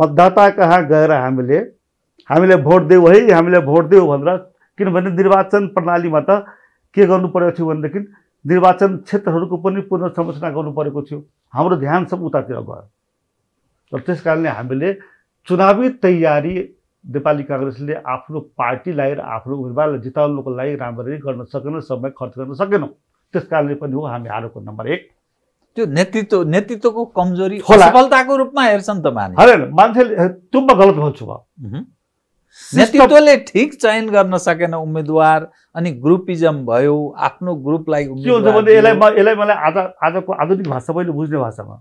मतदाता कहाँ गएर हामीले हामीले भोट दियो है हामीले भोट दियो भनेर किनभने निर्वाचन प्रणालीमा त के गर्नु परेको थियो भनेदेखि निर्वाचन क्षेत्रहरूको पनि पुनर्संरचना गर्नु परेको थियो हाम्रो ध्यान सब उतातिर गयो र त्यस कारणले हामीले चुनावी तयारी नेपाली काङ्ग्रेसले आफ्नो पार्टीलाई र आफ्नो उम्मेदवारलाई जिताउनुको लागि राम्ररी गर्न सकेन समय खर्च गर्न सकेनौँ त्यस कारणले पनि हो हामी हारेको नम्बर एक त्यो नेतृत्व नेतृत्वको कमजोरी सफलताको रूपमा हेर्छन् त मान्छे होइन मान्छेले तुम्बा गलत भन्छु नेतृत्वले ठिक चयन गर्न सकेन उम्मेदवार अनि ग्रुपिजम भयो आफ्नो ग्रुपलाई के हुन्छ भने यसलाई यसलाई मलाई आज आजको आधुनिक भाषा मैले बुझ्ने भाषामा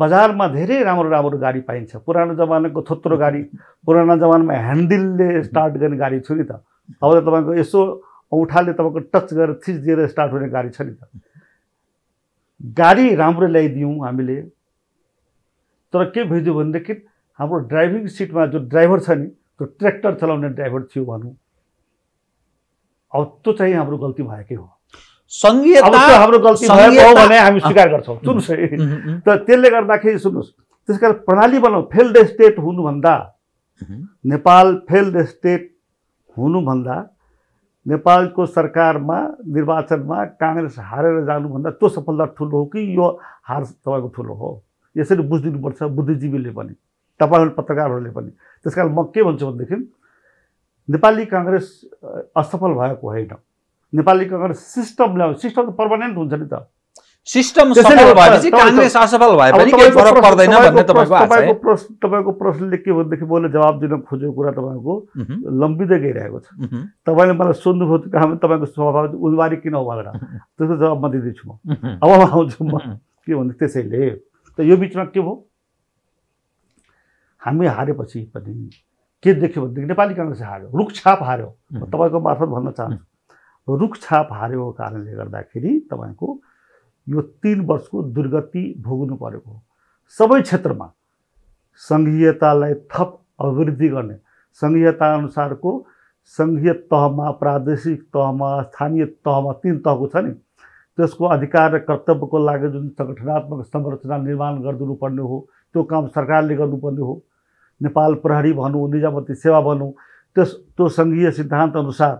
बजारमा धेरै राम्रो राम्रो गाडी पाइन्छ पुरानो जमानाको थोत्रो गाडी पुरानो जमानामा ह्यान्डलले स्टार्ट गर्ने गाडी छु नि त अब त तपाईँको यसो औठाले तपाईँको टच गरेर दिएर स्टार्ट हुने गाडी छ नि त गाडी राम्रो ल्याइदिउँ हामीले तर के भइदियो भनेदेखि हाम्रो ड्राइभिङ सिटमा जो ड्राइभर छ नि त्यो ट्र्याक्टर चलाउने ड्राइभर थियो भनौँ अब त्यो चाहिँ हाम्रो गल्ती भएकै हो हाम्रो गल्ती भयो त्यसले गर्दाखेरि सुन्नुहोस् त्यस कारण प्रणाली बनाऊ फेल्ड स्टेट हुनुभन्दा नेपाल फेल्ड स्टेट हुनुभन्दा नेपालको सरकारमा निर्वाचनमा काङ्ग्रेस हारेर जानुभन्दा त्यो सफलता ठुलो हो कि यो हार तपाईँको ठुलो हो यसरी बुझिदिनुपर्छ बुद्धिजीवीले पनि तपाईँहरू पत्रकारहरूले पनि त्यस कारण म के भन्छु भनेदेखि नेपाली काङ्ग्रेस असफल भएको होइन नेपाली कङ्ग्रेस सिस्टम ल्याउँछ सिस्टम त पर्मानेन्ट हुन्छ नि त सिस्टम काङ्ग्रेस असफल भए पनि केही फरक पर्दैन भन्ने तपाईँको प्रश्न तपाईँको प्रश्नले के भनेदेखि मैले जवाब दिन खोजेको कुरा तपाईँको लम्बिँदै गइरहेको छ तपाईँले मलाई सोध्नुभयो हामी तपाईँको स्वभाव उम्मेवारी किन हो भनेर त्यसको जवाब म दिँदैछु म अब आउँछु म के भन्दा त्यसैले त यो बिचमा के भयो हामी हारेपछि पनि के देख्यो भनेदेखि नेपाली काङ्ग्रेस हार्यो रुखछाप हार्यो तपाईँको मार्फत भन्न चाहन्छु रुख छाप हारेको कारणले गर्दाखेरि तपाईँको यो तिन वर्षको दुर्गति भोग्नु परेको हो सबै क्षेत्रमा सङ्घीयतालाई थप अभिवृद्धि गर्ने अनुसारको सङ्घीय तहमा प्रादेशिक तहमा स्थानीय तहमा तिन तहको छ नि त्यसको अधिकार र कर्तव्यको लागि जुन सङ्गठनात्मक संरचना निर्माण गरिदिनुपर्ने हो त्यो काम सरकारले गर्नुपर्ने हो नेपाल प्रहरी भनौँ निजामती सेवा भनौँ त्यस त्यो सङ्घीय सिद्धान्तअनुसार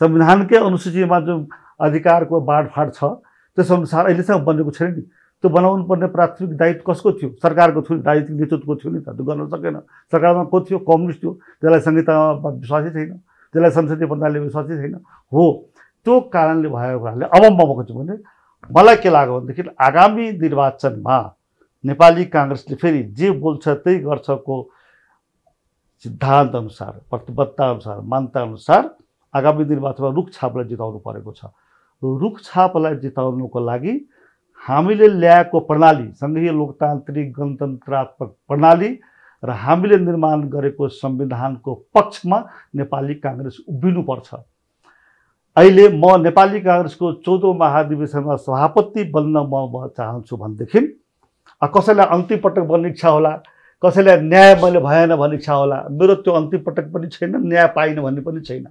संविधानकै अनुसूचीमा जुन अधिकारको बाँडफाँड छ त्यस अनुसार अहिलेसम्म बनेको छैन नि त्यो बनाउनु पर्ने प्राथमिक दायित्व कसको थियो सरकारको थियो राजनीतिक नेतृत्वको थियो नि त त्यो गर्न सकेन सरकारमा को थियो कम्युनिस्ट थियो त्यसलाई संहितामा विश्वासै छैन त्यसलाई संसदीय प्रणालीले विश्वासै छैन हो त्यो कारणले भएको कुराले अब म भएको छु भने मलाई के लाग्यो भनेदेखि आगामी निर्वाचनमा नेपाली काङ्ग्रेसले फेरि जे बोल्छ त्यही गर्छको सिद्धान्तअनुसार प्रतिबद्धताअनुसार मान्यताअनुसार आगामी दिनमा अथवा रुख छापलाई जिताउनु परेको छ रुख छापलाई जिताउनुको लागि हामीले ल्याएको प्रणाली सङ्घीय लोकतान्त्रिक गणतन्त्रात्मक प्रणाली र हामीले निर्माण गरेको संविधानको पक्षमा नेपाली काङ्ग्रेस उभिनुपर्छ अहिले म नेपाली काङ्ग्रेसको चौधौँ महाधिवेशनमा सभापति बन्न म चाहन्छु भनेदेखि कसैलाई अन्तिम पटक बन्ने इच्छा होला कसैलाई न्याय मैले भएन भन्ने इच्छा होला मेरो त्यो अन्तिम पटक पनि छैन न्याय पाइनँ भन्ने पनि छैन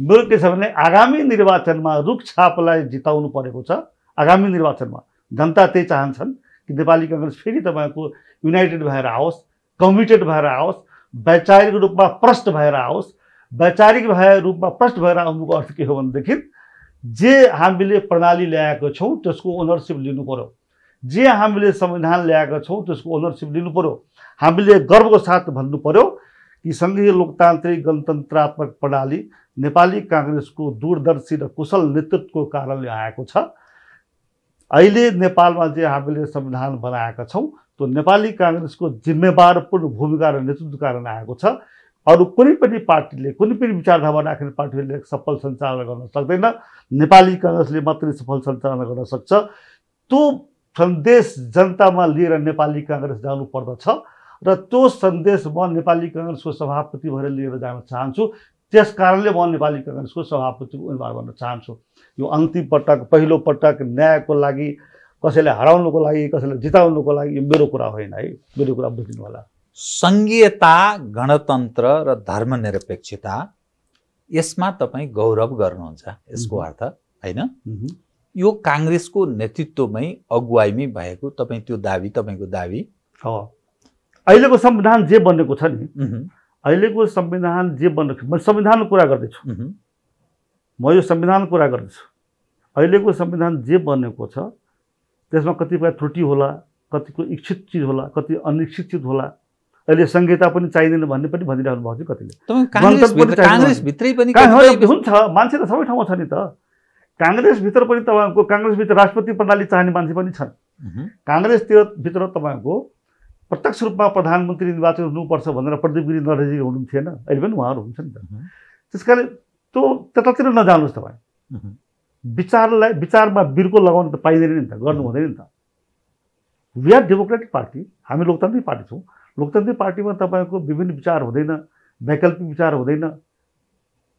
मेरो के छ भने आगामी निर्वाचनमा रुख छापलाई जिताउनु परेको छ आगामी निर्वाचनमा जनता त्यही चाहन्छन् कि नेपाली कङ्ग्रेस फेरि तपाईँको युनाइटेड भएर आओस् कमिटेड भएर आओस् वैचारिक रूपमा प्रष्ट भएर आओस् वैचारिक भए रूपमा प्रष्ट भएर आउनुको अर्थ के हो भनेदेखि जे हामीले प्रणाली ल्याएको छौँ त्यसको ओनरसिप लिनु पऱ्यो जे हामीले संविधान ल्याएको छौँ त्यसको ओनरसिप लिनु पऱ्यो हामीले गर्वको साथ भन्नु पऱ्यो कि सङ्घीय लोकतान्त्रिक गणतन्त्रात्मक प्रणाली नेपाली काङ्ग्रेसको दूरदर्शी र कुशल नेतृत्वको कारणले आएको छ अहिले नेपालमा जे हामीले संविधान बनाएका छौँ त्यो नेपाली काङ्ग्रेसको जिम्मेवारपूर्ण भूमिका र नेतृत्वको कारण आएको छ अरू कुनै पनि पार्टीले कुनै पनि विचारधारा राख्ने पार्टीले सफल सञ्चालन गर्न सक्दैन नेपाली काङ्ग्रेसले मात्रै सफल सञ्चालन गर्न सक्छ त्यो सन्देश जनतामा लिएर नेपाली काङ्ग्रेस जानुपर्दछ र त्यो सन्देश म नेपाली कङ्ग्रेसको सभापति भएर लिएर जान चाहन्छु त्यस कारणले म नेपाली कङ्ग्रेसको सभापतिको उम्मेदवार भन्न चाहन्छु यो अन्तिम पटक पहिलो पटक न्यायको लागि कसैलाई हराउनुको लागि कसैलाई जिताउनुको लागि यो मेरो कुरा होइन है मेरो कुरा बुझ्नु होला सङ्घीयता गणतन्त्र र धर्मनिरपेक्षता यसमा तपाईँ गौरव गर्नुहुन्छ यसको अर्थ होइन यो काङ्ग्रेसको नेतृत्वमै अगुवाईमै भएको तपाईँ त्यो दावी तपाईँको दावी अहिलेको संविधान जे बनेको छ नि अहिलेको संविधान जे बनेको म संविधानको कुरा गर्दैछु म यो संविधानको कुरा गर्दैछु अहिलेको संविधान जे बनेको छ त्यसमा कतिपय त्रुटि होला कतिको इच्छित चिज होला कति अनिच्छित चिज होला अहिले संहिता पनि चाहिँदैन भन्ने पनि भनिरहनु भएको छ कतिले हुन्छ मान्छे त सबै ठाउँमा छ नि त काङ्ग्रेसभित्र पनि तपाईँको काङ्ग्रेसभित्र राष्ट्रपति प्रणाली चाहने मान्छे पनि छन् काङ्ग्रेसतिर भित्र तपाईँको प्रत्यक्ष रूपमा प्रधानमन्त्री निर्वाचन हुनुपर्छ भनेर प्रदीप गिरी नरेजी हुनु थिएन अहिले पनि उहाँहरू हुन्छ नि त त्यस कारण त्यो त्यतातिर नजानुहोस् तपाईँ विचारलाई विचारमा बिर्को लगाउनु त पाइँदैन नि त गर्नु हुँदैन नि त वी आर डेमोक्रेटिक पार्टी हामी लोकतान्त्रिक पार्टी छौँ लोकतान्त्रिक पार्टीमा तपाईँको विभिन्न विचार हुँदैन वैकल्पिक विचार हुँदैन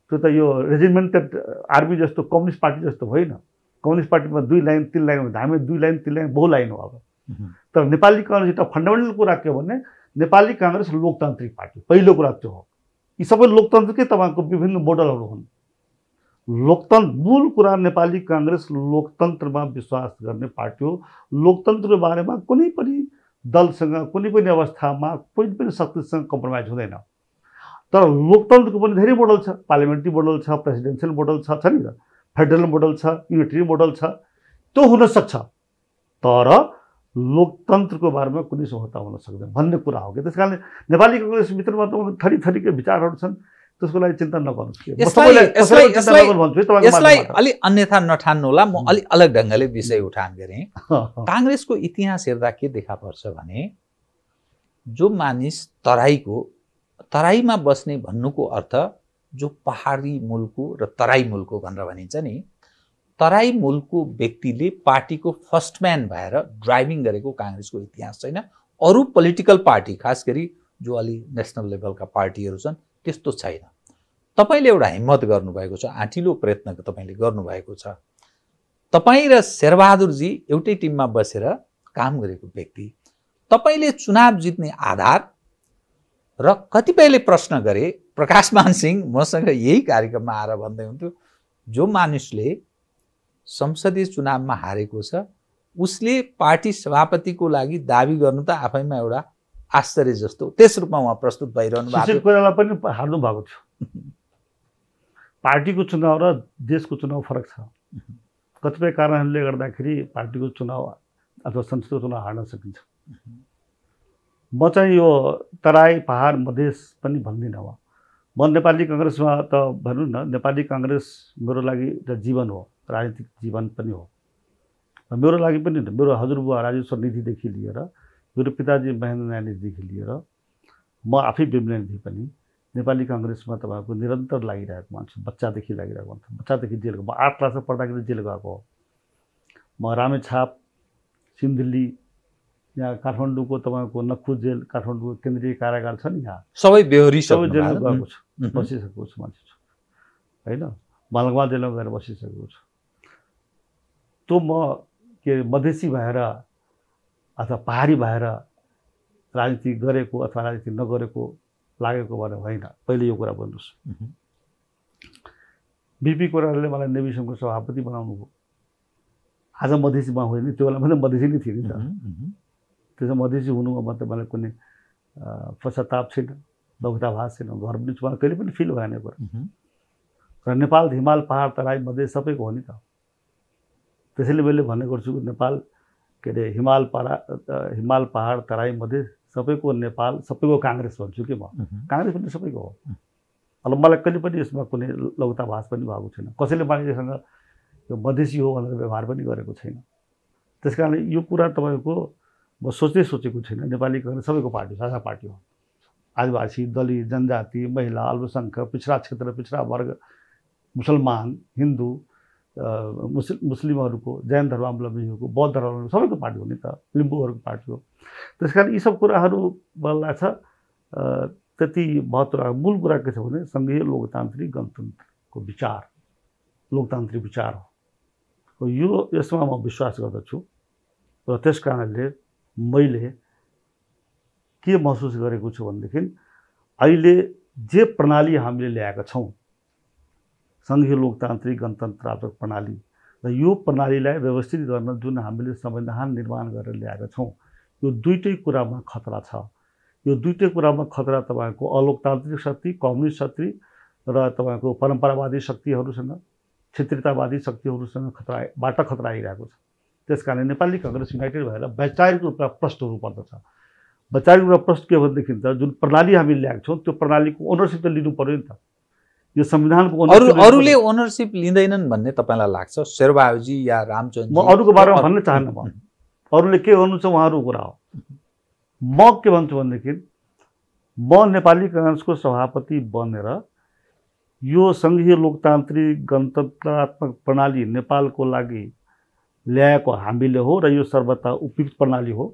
त्यो त यो रेजिमेन्टेड आर्मी जस्तो कम्युनिस्ट पार्टी जस्तो होइन कम्युनिस्ट पार्टीमा दुई लाइन तिन लाइन हुन्छ हामी दुई लाइन तिन लाइन बहु लाइन हो अब तर नेपाली एउटा फन्डामेन्टल कुरा के हो भने नेपाली काङ्ग्रेस लोकतान्त्रिक पार्टी पहिलो कुरा त्यो हो यी सबै लोकतान्त्रिकै तपाईँको विभिन्न मोडलहरू हुन् लोकतन्त्र मूल कुरा नेपाली काङ्ग्रेस लोकतन्त्रमा विश्वास गर्ने पार्टी हो लोकतन्त्र बारेमा कुनै पनि दलसँग कुनै पनि अवस्थामा कुनै पनि शक्तिसँग कम्प्रोमाइज हुँदैन तर लोकतन्त्रको पनि धेरै मोडल छ पार्लिमेन्ट्री मोडल छ प्रेसिडेन्सियल मोडल छ नि त फेडरल मोडल छ युनिटरी मोडल छ त्यो हुनसक्छ तर लोकतन्त्रको बारेमा कुनै सम्झौता हुन सक्दैन भन्ने कुरा हो कि त्यस कारणले नेपाली कङ्ग्रेसभित्रमा त थरी थरीका विचारहरू छन् त्यसको लागि चिन्ता नगर्नुहोस् यसलाई अलिक अन्यथा नठान्नु होला म अलिक अलग ढङ्गले विषय उठान गरेँ काङ्ग्रेसको इतिहास हेर्दा के देखा पर्छ भने जो मानिस तराईको तराईमा बस्ने भन्नुको अर्थ जो पहाडी मुलको र तराई मुलको भनेर भनिन्छ नि तराई मूलको व्यक्तिले पार्टीको फर्स्ट म्यान भएर ड्राइभिङ गरेको काङ्ग्रेसको इतिहास छैन अरू पोलिटिकल पार्टी खास गरी जो अलि नेसनल लेभलका पार्टीहरू छन् त्यस्तो छैन तपाईँले एउटा हिम्मत गर्नुभएको छ आँटिलो प्रयत्न तपाईँले गर्नुभएको छ तपाईँ र शेरबहादुरजी एउटै टिममा बसेर काम गरेको व्यक्ति तपाईँले चुनाव जित्ने आधार र कतिपयले प्रश्न गरे प्रकाशमान सिंह मसँग यही कार्यक्रममा आएर भन्दै हुन्थ्यो जो मानिसले संसदीय चुनावमा हारेको छ उसले पार्टी सभापतिको लागि दावी गर्नु त आफैमा एउटा आश्चर्य जस्तो त्यस रूपमा उहाँ प्रस्तुत भइरहनु भएको कोइराला पनि हार्नु भएको थियो पार्टीको चुनाव र देशको चुनाव फरक छ कतिपय कारणहरूले गर्दाखेरि पार्टीको चुनाव अथवा संसदको चुनाव हार्न सकिन्छ म चाहिँ यो तराई पहाड मधेस पनि भन्दिनँ म नेपाली कङ्ग्रेसमा त भनौँ न नेपाली कङ्ग्रेस मेरो लागि त जीवन हो राजनीतिक जीवन पनि हो र मेरो लागि पनि मेरो हजुरबुवा राजेश्वर निधिदेखि लिएर मेरो पिताजी महेन्द्र नानीदेखि लिएर म आफै बिमलेनिधि पनि नेपाली कङ्ग्रेसमा तपाईँको निरन्तर लागिरहेको मान्छु बच्चादेखि लागिरहेको मान्छु बच्चादेखि जेल म आठ क्लासमा पढ्दाखेरि जेल गएको हो म रामेछाप सिन्धुली यहाँ काठमाडौँको तपाईँको नक्खु जेल काठमाडौँको केन्द्रीय कारागार छ नि यहाँ सबै बेहोरी सबै जेलमा गएको छु बसिसकेको छु मान्छे छु होइन मालगवा जेलमा गएर बसिसकेको छु त्यो म के अरे मधेसी भएर अथवा पहाडी भएर राजनीति गरेको अथवा राजनीति नगरेको लागेको भनेर होइन पहिले यो कुरा भन्नुहोस् बिपी कोराले मलाई नेभी सभापति बनाउनु भयो आज मधेसीमा होइन त्यो बेला पनि मधेसी नै थियो नि त त्यसो मधेसी हुनुमा मात्रै मलाई कुनै पश्चाताप छैन दौता भाष छैन घर पनि मलाई कहिले पनि फिल भएन कुरा र नेपाल हिमाल पहाड तराई मधेस सबैको हो नि त त्यसैले मैले भन्ने गर्छु नेपाल के अरे हिमाल पारा हिमाल पहाड तराई मधेस सबैको नेपाल सबैको काङ्ग्रेस भन्छु कि म काङ्ग्रेस पनि सबैको हो अब मलाई कहिले पनि यसमा कुनै लौताभाष पनि भएको छैन कसैले मान्छेसँग यो मधेसी हो भनेर व्यवहार पनि गरेको छैन त्यस कारणले यो कुरा तपाईँको म सोच्दै सोचेको छैन नेपाली काङ्ग्रेस सबैको पार्टी हो साझा पार्टी हो आदिवासी दलित जनजाति महिला अल्पसङ्ख्यक पिछडा क्षेत्र पिछडा वर्ग मुसलमान हिन्दू मुस्लि मुस्लिमहरूको जैन धर्मावलम्बीहरूको बौद्ध धर्मावलम्बी सबैको पार्टी हो नि त लिम्बूहरूको पार्टी हो त्यस कारण यी सब कुराहरू मलाई लाग्छ त्यति महत्त्व मूल कुरा के छ भने सङ्घीय लोकतान्त्रिक गणतन्त्रको विचार लोकतान्त्रिक विचार हो यो यसमा म विश्वास गर्दछु र त्यस कारणले मैले के महसुस गरेको छु भनेदेखि अहिले जे प्रणाली हामीले ल्याएका छौँ सङ्घीय लोकतान्त्रिक गणतन्त्रात्मक प्रणाली र यो प्रणालीलाई व्यवस्थित गर्न जुन हामीले संविधान निर्माण गरेर ल्याएका छौँ यो दुइटै कुरामा खतरा छ यो दुइटै कुरामा खतरा तपाईँको अलोकतान्त्रिक शक्ति कम्युनिस्ट शक्ति र तपाईँको परम्परावादी शक्तिहरूसँग क्षेत्रीयतावादी शक्तिहरूसँग खतरा बाट खतरा आइरहेको छ त्यस कारण नेपाली कङ्ग्रेस युनाइटेड भएर वैचारिक रूपमा प्रष्ट हुनुपर्दछ वैचारिक रूपमा प्रष्ट के भनेदेखि त जुन प्रणाली हामी ल्याएको छौँ त्यो प्रणालीको ओनरसिप त लिनु पऱ्यो नि त यो संविधानको अरूले ओनरसिप लिँदैनन् भन्ने तपाईँलाई लाग्छ शेरबहादुरजी या रामचन्द्र म अरूको बारेमा भन्न चाहन्न म अरूले के गर्नु छ उहाँहरूको कुरा हो म के भन्छु भनेदेखि म नेपाली काङ्ग्रेसको सभापति बनेर यो सङ्घीय लोकतान्त्रिक गणतन्त्रात्मक प्रणाली नेपालको लागि ल्याएको हामीले हो र यो सर्वथा उपयुक्त प्रणाली हो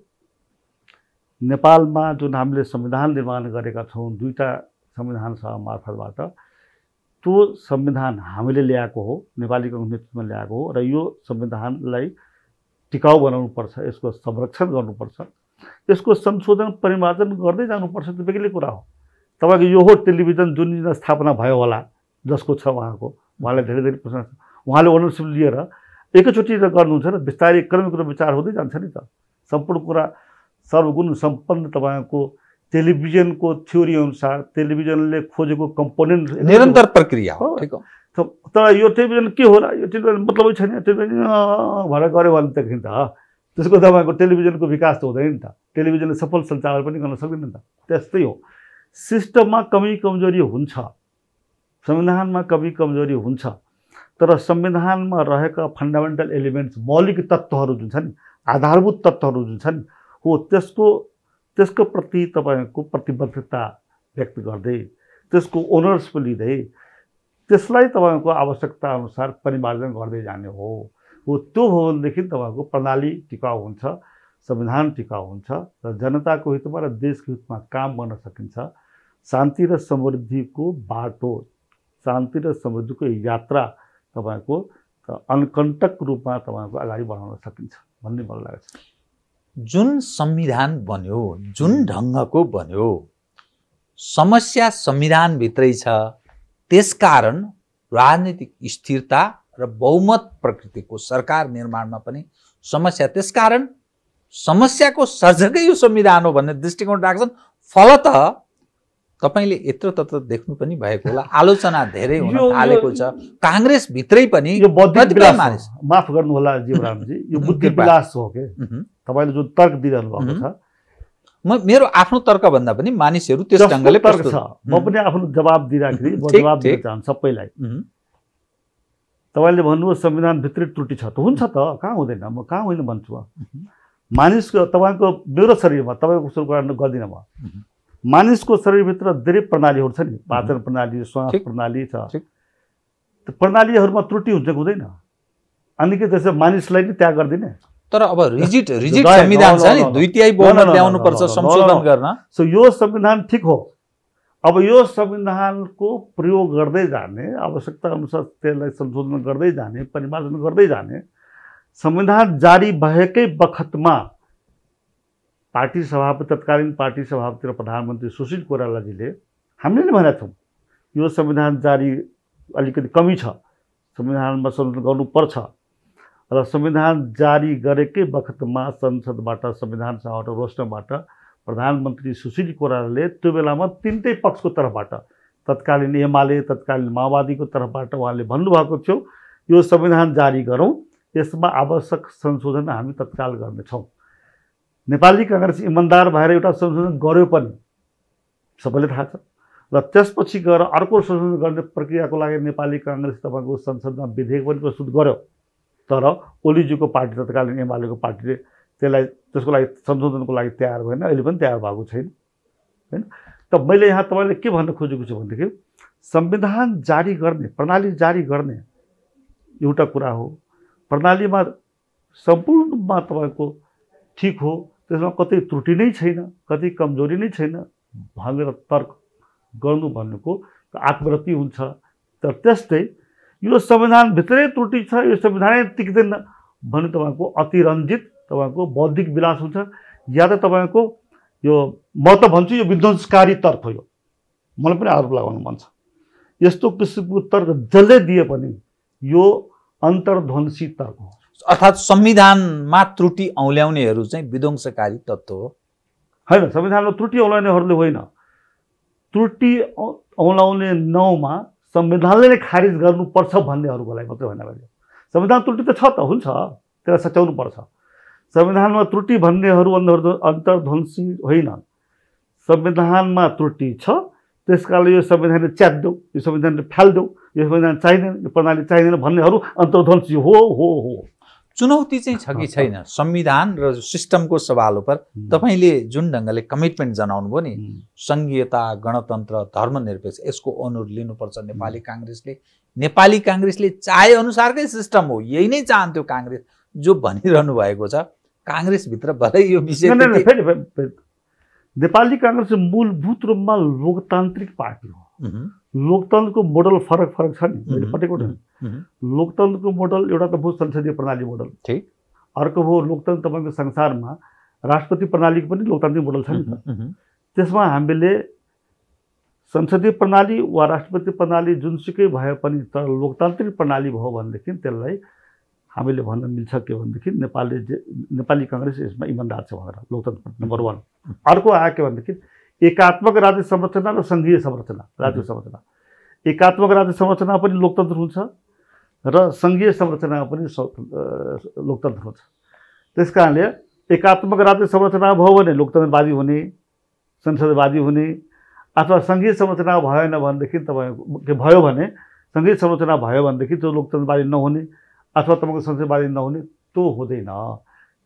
नेपालमा जुन हामीले संविधान निर्माण गरेका छौँ दुईवटा संविधान सभा मार्फतबाट त्यो संविधान हामीले ल्याएको हो नेपाली कङ्ग्रेस नेतृत्वमा ल्याएको हो र यो संविधानलाई टिकाउ बनाउनुपर्छ यसको संरक्षण गर्नुपर्छ यसको संशोधन परिमार्जन गर्दै जानुपर्छ त्यो बेग्लै कुरा हो तपाईँको यो हो टेलिभिजन जुन स्थापना भयो होला जसको छ उहाँको उहाँलाई धेरै धेरै प्रश्न उहाँले ओनरसिप लिएर एकैचोटि त गर्नुहुन्छ र बिस्तारै क्रमिक रूपमा विचार हुँदै जान्छ नि त सम्पूर्ण कुरा सर्वगुण सम्पन्न तपाईँको टेलिभिजनको थ्योरी अनुसार टेलिभिजनले खोजेको कम्पोनेन्ट निरन्तर प्रक्रिया हो तर यो टेलिभिजन के होला यो टेलिभिजन मतलबै छैन टेलिभिजन भएर गऱ्यो भनेदेखि त त्यसको तपाईँको टेलिभिजनको विकास त हुँदैन नि त टेलिभिजनले सफल सञ्चालन पनि गर्न सक्दैन नि त त्यस्तै हो सिस्टममा कमी कमजोरी हुन्छ संविधानमा कमी कमजोरी हुन्छ तर संविधानमा रहेका फन्डामेन्टल एलिमेन्ट्स मौलिक तत्त्वहरू जुन छन् आधारभूत तत्त्वहरू जुन छन् हो त्यसको त्यसको प्रति तपाईँको प्रतिबद्धता व्यक्त गर्दै त्यसको ओनर्स लिँदै त्यसलाई तपाईँको आवश्यकताअनुसार परिमार्जन गर्दै जाने हो हो त्यो हो भनेदेखि तपाईँको प्रणाली टिकाउ हुन्छ संविधान टिकाउ हुन्छ र जनताको हितमा र देशको हितमा काम गर्न सकिन्छ शान्ति र समृद्धिको बाटो शान्ति र समृद्धिको यात्रा तपाईँको अनकन्टक रूपमा तपाईँको अगाडि बढाउन सकिन्छ भन्ने मलाई लाग्छ जुन संविधान बन्यो जुन ढङ्गको बन्यो समस्या संविधानभित्रै छ त्यसकारण राजनीतिक स्थिरता र बहुमत प्रकृतिको सरकार निर्माणमा पनि समस्या त्यसकारण समस्याको सर्जकै यो संविधान हो भन्ने दृष्टिकोण राख्छन् फलत तपाईँले यत्रो तत्र देख्नु पनि भएको होला आलोचना धेरै हुन थालेको छ काङ्ग्रेसभित्रै पनि यो मानिस विलास माफ गर्नुहोला जीवरामजी यो बुद्धि विलास हो के तपाईँले जुन तर्क दिइरहनु भएको छ म मेरो आफ्नो तर्कभन्दा पनि मानिसहरू त्यस ढङ्गले तर्क छ म पनि आफ्नो जवाब दिँदाखेरि म जवाब दिन चाहन्छु सबैलाई तपाईँले भन्नुभयो संविधानभित्रै त्रुटि छ त हुन्छ त कहाँ हुँदैन म कहाँ होइन भन्छु मानिसको तपाईँको मेरो शरीरमा तपाईँको कुरो गर्दिनँ म मानिसको शरीरभित्र धेरै प्रणालीहरू छ नि पाचन प्रणाली श्वास प्रणाली छ त्यो प्रणालीहरूमा त्रुटि हुन्छ हुँदैन अनि के त्यसो मानिसलाई नै त्याग गरिदिने तर अब रिजिट रिजिट संविधान छ नि दुई तिहाई बहुमत ल्याउनु पर्छ संशोधन गर्न सो यो संविधान ठिक हो अब यो संविधानको प्रयोग गर्दै जाने आवश्यकता अनुसार त्यसलाई संशोधन गर्दै जाने परिमार्जन गर्दै जाने संविधान जारी भएकै बखतमा पार्टी सभापति तत्कालीन पार्टी सभापति र प्रधानमन्त्री सुशील कोइरालाजीले हामीले नै भनेका छौँ यो संविधान जारी अलिकति कमी छ संविधानमा संशोधन गर्नुपर्छ र संविधान जारी गरेकै बखतमा संसदबाट सभाबाट रोस्नबाट प्रधानमन्त्री सुशील कोइरालाले त्यो बेलामा तिनटै पक्षको तर्फबाट तत्कालीन एमाले तत्कालीन माओवादीको तर्फबाट उहाँले भन्नुभएको थियो यो संविधान जारी गरौँ यसमा आवश्यक संशोधन हामी तत्काल गर्नेछौँ नेपाली कङ्ग्रेस इमान्दार भएर एउटा संशोधन गर्यो पनि सबैले थाहा छ र त्यसपछि गएर अर्को संशोधन गर्ने प्रक्रियाको लागि नेपाली कङ्ग्रेस तपाईँको संसदमा विधेयक पनि प्रस्तुत गर्यो तर ओलीजीको पार्टी तत्कालीन एमालेको पार्टीले त्यसलाई त्यसको लागि संशोधनको लागि तयार भएन अहिले पनि तयार भएको छैन होइन त मैले यहाँ तपाईँले के भन्न खोजेको छु भनेदेखि संविधान जारी गर्ने प्रणाली जारी गर्ने एउटा कुरा हो प्रणालीमा सम्पूर्णमा तपाईँको ठिक हो त्यसमा कतै त्रुटि नै छैन कतै कमजोरी नै छैन भनेर तर्क गर्नु भनेको आत्मरति हुन्छ तर त्यस्तै यो संविधानभित्रै त्रुटि छ यो संविधानै टिक्दैन भने तपाईँको अतिरञ्जित तपाईँको बौद्धिक विलास हुन्छ या त तपाईँको यो म त भन्छु यो विध्वंसकारी तर्क हो यो मलाई पनि आरोप लगाउनु मन छ यस्तो किसिमको तर्क जसले दिए पनि यो अन्तर्ध्वंसी तर्क हो अर्थात् संविधानमा त्रुटि औल्याउनेहरू चाहिँ विध्वंसकारी तत्त्व हो होइन संविधानमा त्रुटि औलाउनेहरूले होइन त्रुटि औलाउने नाउँमा संविधानले नै खारिज गर्नुपर्छ लागि मात्रै होइन मैले संविधान त्रुटि त छ त हुन्छ त्यसलाई सच्याउनु पर्छ संविधानमा त्रुटि भन्नेहरू अन्तर्ध्वंसी होइन संविधानमा त्रुटि छ त्यस कारणले यो संविधानले च्यादेऊ यो संविधानले फ्यालिदेऊ यो संविधान चाहिँदैन यो प्रणाली चाहिँदैन भन्नेहरू अन्तर्ध्वंसी हो हो हो चुनौती चाहिँ छ कि छैन संविधान र सिस्टमको सवाल उप तपाईँले जुन ढङ्गले कमिटमेन्ट जनाउनु भयो नि सङ्घीयता गणतन्त्र धर्मनिरपेक्ष यसको अनुरोध लिनुपर्छ नेपाली काङ्ग्रेसले नेपाली काङ्ग्रेसले चाहे अनुसारकै सिस्टम हो यही नै चाहन्थ्यो काङ्ग्रेस जो भनिरहनु भएको छ काङ्ग्रेसभित्र भलै यो विषय नेपाली काङ्ग्रेस चाहिँ मूलभूत रूपमा लोकतान्त्रिक पार्टी हो लोकतन्त्रको मोडल फरक फरक छ नि मैले लोकतन्त्रको मोडल एउटा त भयो संसदीय प्रणाली मोडल ठिक अर्को भयो लोकतन्त्र तपाईँको संसारमा राष्ट्रपति प्रणालीको पनि लोकतान्त्रिक मोडल छ नि त त्यसमा हामीले संसदीय प्रणाली वा राष्ट्रपति प्रणाली जुनसुकै भए पनि तर लोकतान्त्रिक प्रणाली भयो भनेदेखि त्यसलाई हामीले भन्न मिल्छ के भनेदेखि नेपालले जे नेपाली कङ्ग्रेस यसमा इमान्दार छ भनेर लोकतन्त्र नम्बर वान अर्को आयो के भनेदेखि एकात्मक राज्य संरचना र सङ्घीय संरचना राज्य संरचना एकात्मक राज्य संरचना पनि लोकतन्त्र हुन्छ र सङ्घीय संरचना पनि लोकतन्त्र हुन्छ त्यस कारणले एकात्मक राज्य संरचना भयो भने लोकतन्त्रवादी हुने संसदवादी हुने अथवा सङ्घीय संरचना भएन भनेदेखि तपाईँको भयो भने सङ्घीय संरचना भयो भनेदेखि त्यो लोकतन्त्रवादी नहुने अथवा तपाईँको संसदवादी नहुने त्यो हुँदैन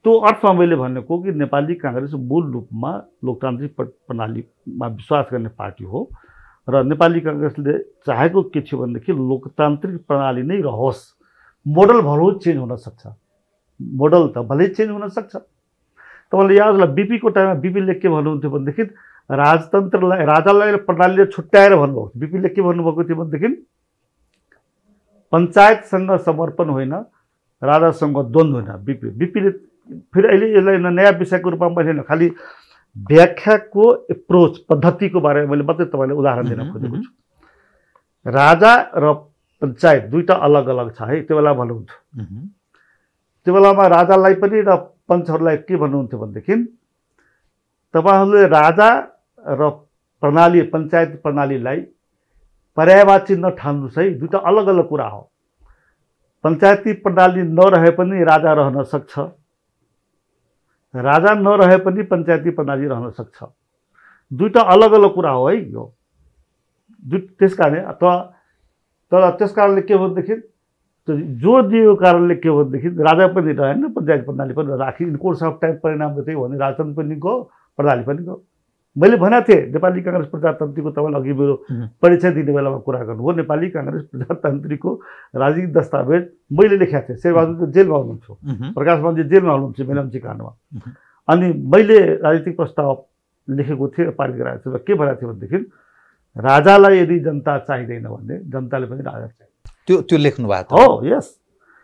त्यो अर्थमा मैले भनेको कि नेपाली काङ्ग्रेस मूल रूपमा लोकतान्त्रिक प्रणालीमा विश्वास गर्ने पार्टी हो र नेपाली काङ्ग्रेसले चाहेको के थियो भनेदेखि लोकतान्त्रिक प्रणाली नै रहोस् मोडल भलो चेन्ज हुनसक्छ मोडल त भलै चेन्ज हुनसक्छ तपाईँले याद होला बिपीको टाइममा बिपीले के भन्नुहुन्थ्यो भनेदेखि राजतन्त्रलाई राजालाई प्रणालीले छुट्याएर भन्नुभएको थियो बिपीले के भन्नुभएको थियो भनेदेखि पञ्चायतसँग समर्पण होइन राजासँग द्वन्द्व होइन बिपी बिपीले फेरि अहिले यसलाई नयाँ विषयको रूपमा मैले होइन खालि व्याख्याको एप्रोच पद्धतिको बारेमा मैले मात्रै तपाईँलाई उदाहरण दिन खोजेको छु राजा र पञ्चायत दुईवटा अलग अलग छ है त्यो बेला भन्नुहुन्थ्यो त्यो बेलामा राजालाई पनि र पञ्चहरूलाई के भन्नुहुन्थ्यो भनेदेखि तपाईँहरूले राजा र प्रणाली पञ्चायत प्रणालीलाई पर्यायवाची नठान्नुहोस् है दुइटा अलग अलग कुरा हो पञ्चायती प्रणाली नरहे पनि राजा रहन सक्छ राजा नरहे पनि पञ्चायती प्रणाली रहन सक्छ दुइटा अलग अलग कुरा हो है यो त्यस कारणले अथवा तर त्यस कारणले के भनेदेखि जो दिएको कारणले के भनेदेखि राजा पनि रहेन पञ्चायत प्रणाली पनि राखी कोर्स अफ टाइम परिणाम हो भने राजतन्त्र पनि गयो प्रणाली पनि गयो मैले भनेको थिएँ नेपाली काङ्ग्रेस प्रजातान्त्रिकको तपाईँले अघि मेरो परिचय दिने बेलामा कुरा गर्नुभयो नेपाली काङ्ग्रेस प्रजातान्त्रिकको राजनीतिक दस्तावेज मैले लेखेको थिएँ शेरबहादुर जेलमा हुनुहुन्छ प्रकाश महाजी जेलमा हुनुहुन्छ मेलम्ची काण्डमा अनि मैले राजनीतिक प्रस्ताव लेखेको थिएँ पारित गराएको थिएँ र के भनेको थिएँ भनेदेखि राजालाई यदि जनता चाहिँदैन भने जनताले पनि राजा चाहिँ त्यो त्यो लेख्नु भएको हो यस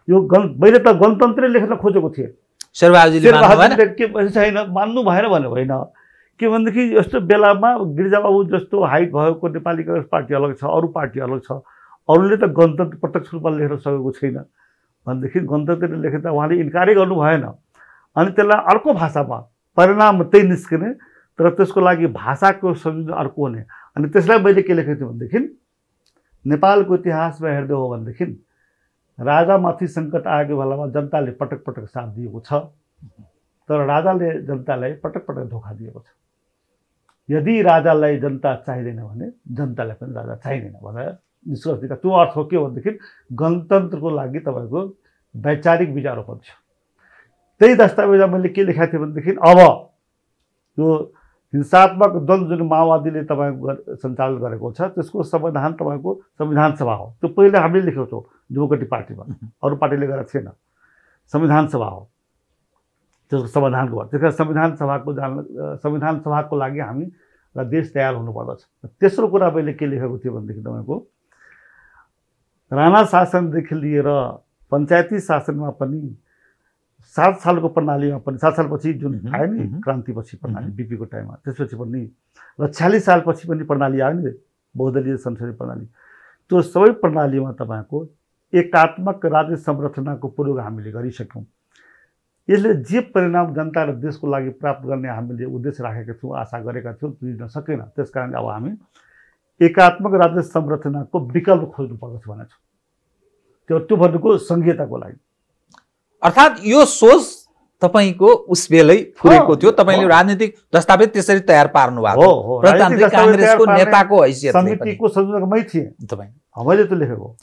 यो गण मैले त गणतन्त्रै लेख्न खोजेको थिएँ शेरबहादुरले के छैन मान्नु भएन भने होइन के भनेदेखि यस्तो बेलामा गिरिजाबाबु जस्तो हाइट भएको नेपाली कङ्ग्रेस पार्टी अलग छ अरू पार्टी अलग छ अरूले त गणतन्त्र प्रत्यक्ष रूपमा लेख्न सकेको छैन भनेदेखि गणतन्त्र लेख्दा उहाँले इन्कारै गर्नु भएन अनि त्यसलाई अर्को भाषामा परिणाम त्यही निस्किने तर त्यसको लागि भाषाको संयोजन अर्को हुने अनि त्यसलाई मैले के लेखेको थिएँ भनेदेखि नेपालको इतिहासमा हेर्दै हो भनेदेखि राजामाथि सङ्कट आएको बेलामा जनताले पटक पटक साथ दिएको छ तर राजाले जनतालाई पटक पटक धोका दिएको छ यदि राजालाई जनता चाहिँदैन भने जनतालाई पनि राजा चाहिँदैन भनेर निष्कर्ष दिँदा त्यो अर्थ हो के भनेदेखि गणतन्त्रको लागि तपाईँको वैचारिक विचारोपण थियो त्यही दस्तावेजमा मैले के लेखाएको थिएँ भनेदेखि अब यो हिंसात्मक दल जुन माओवादीले तपाईँको सञ्चालन गरेको छ त्यसको संविधान तपाईँको संविधान सभा हो त्यो पहिला हामीले लेखेको थियौँ डेमोक्रेटिक पार्टीमा अरू पार्टीले गरेको थिएन संविधान सभा हो त्यसको समाधानको भयो त्यस कारण संविधान सभाको जान संविधान सभाको लागि हामी र देश तयार हुनुपर्दछ तेस्रो कुरा मैले के लेखेको थिएँ भनेदेखि तपाईँको राणा शासनदेखि लिएर पञ्चायती शासनमा पनि सात सालको प्रणालीमा पनि सात सालपछि जुन आयो नि क्रान्तिपछि प्रणाली बिपीको टाइममा त्यसपछि पनि र छ्यालिस सालपछि पनि प्रणाली आयो नि बहुदलीय संसदीय प्रणाली त्यो सबै प्रणालीमा तपाईँको एकात्मक राज्य संरचनाको प्रयोग हामीले गरिसक्यौँ यसले जे परिणाम जनता र देशको लागि प्राप्त गर्ने हामीले उद्देश्य राखेका छौँ आशा गरेका थियौँ पुग्न सकेन त्यसकारण अब हामी एकात्मक राज्य संरचनाको विकल्प खोज्नु भनेको छौँ त्यो त्यो भन्नुको सङ्घीयताको लागि अर्थात् यो सोच तपाईँको उस बेलै फुरेको थियो तपाईँले राजनीतिक दस्तावेज त्यसरी तयार पार्नु भएको हो नेताको समितिको संयोजकमै थिएँ तपाईँ मैले त लेखेको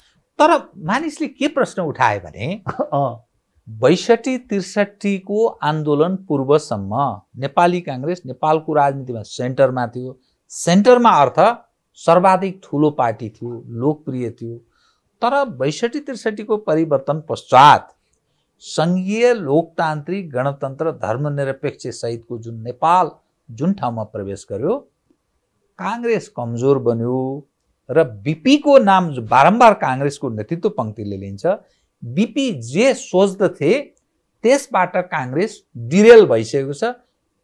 तर मानिसले के प्रश्न उठाए भने बैसठी त्रिसठीको आन्दोलन पूर्वसम्म नेपाली काङ्ग्रेस नेपालको राजनीतिमा सेन्टरमा थियो सेन्टरमा अर्थ सर्वाधिक ठुलो पार्टी थियो लोकप्रिय थियो तर बैसठी त्रिसठीको परिवर्तन पश्चात सङ्घीय लोकतान्त्रिक गणतन्त्र धर्मनिरपेक्ष सहितको जुन नेपाल जुन ठाउँमा प्रवेश गर्यो काङ्ग्रेस कमजोर बन्यो र बिपीको नाम बारम्बार काङ्ग्रेसको नेतृत्व पङ्क्तिले लिन्छ बिपी जे सोच्दथे त्यसबाट काङ्ग्रेस डिरेल भइसकेको छ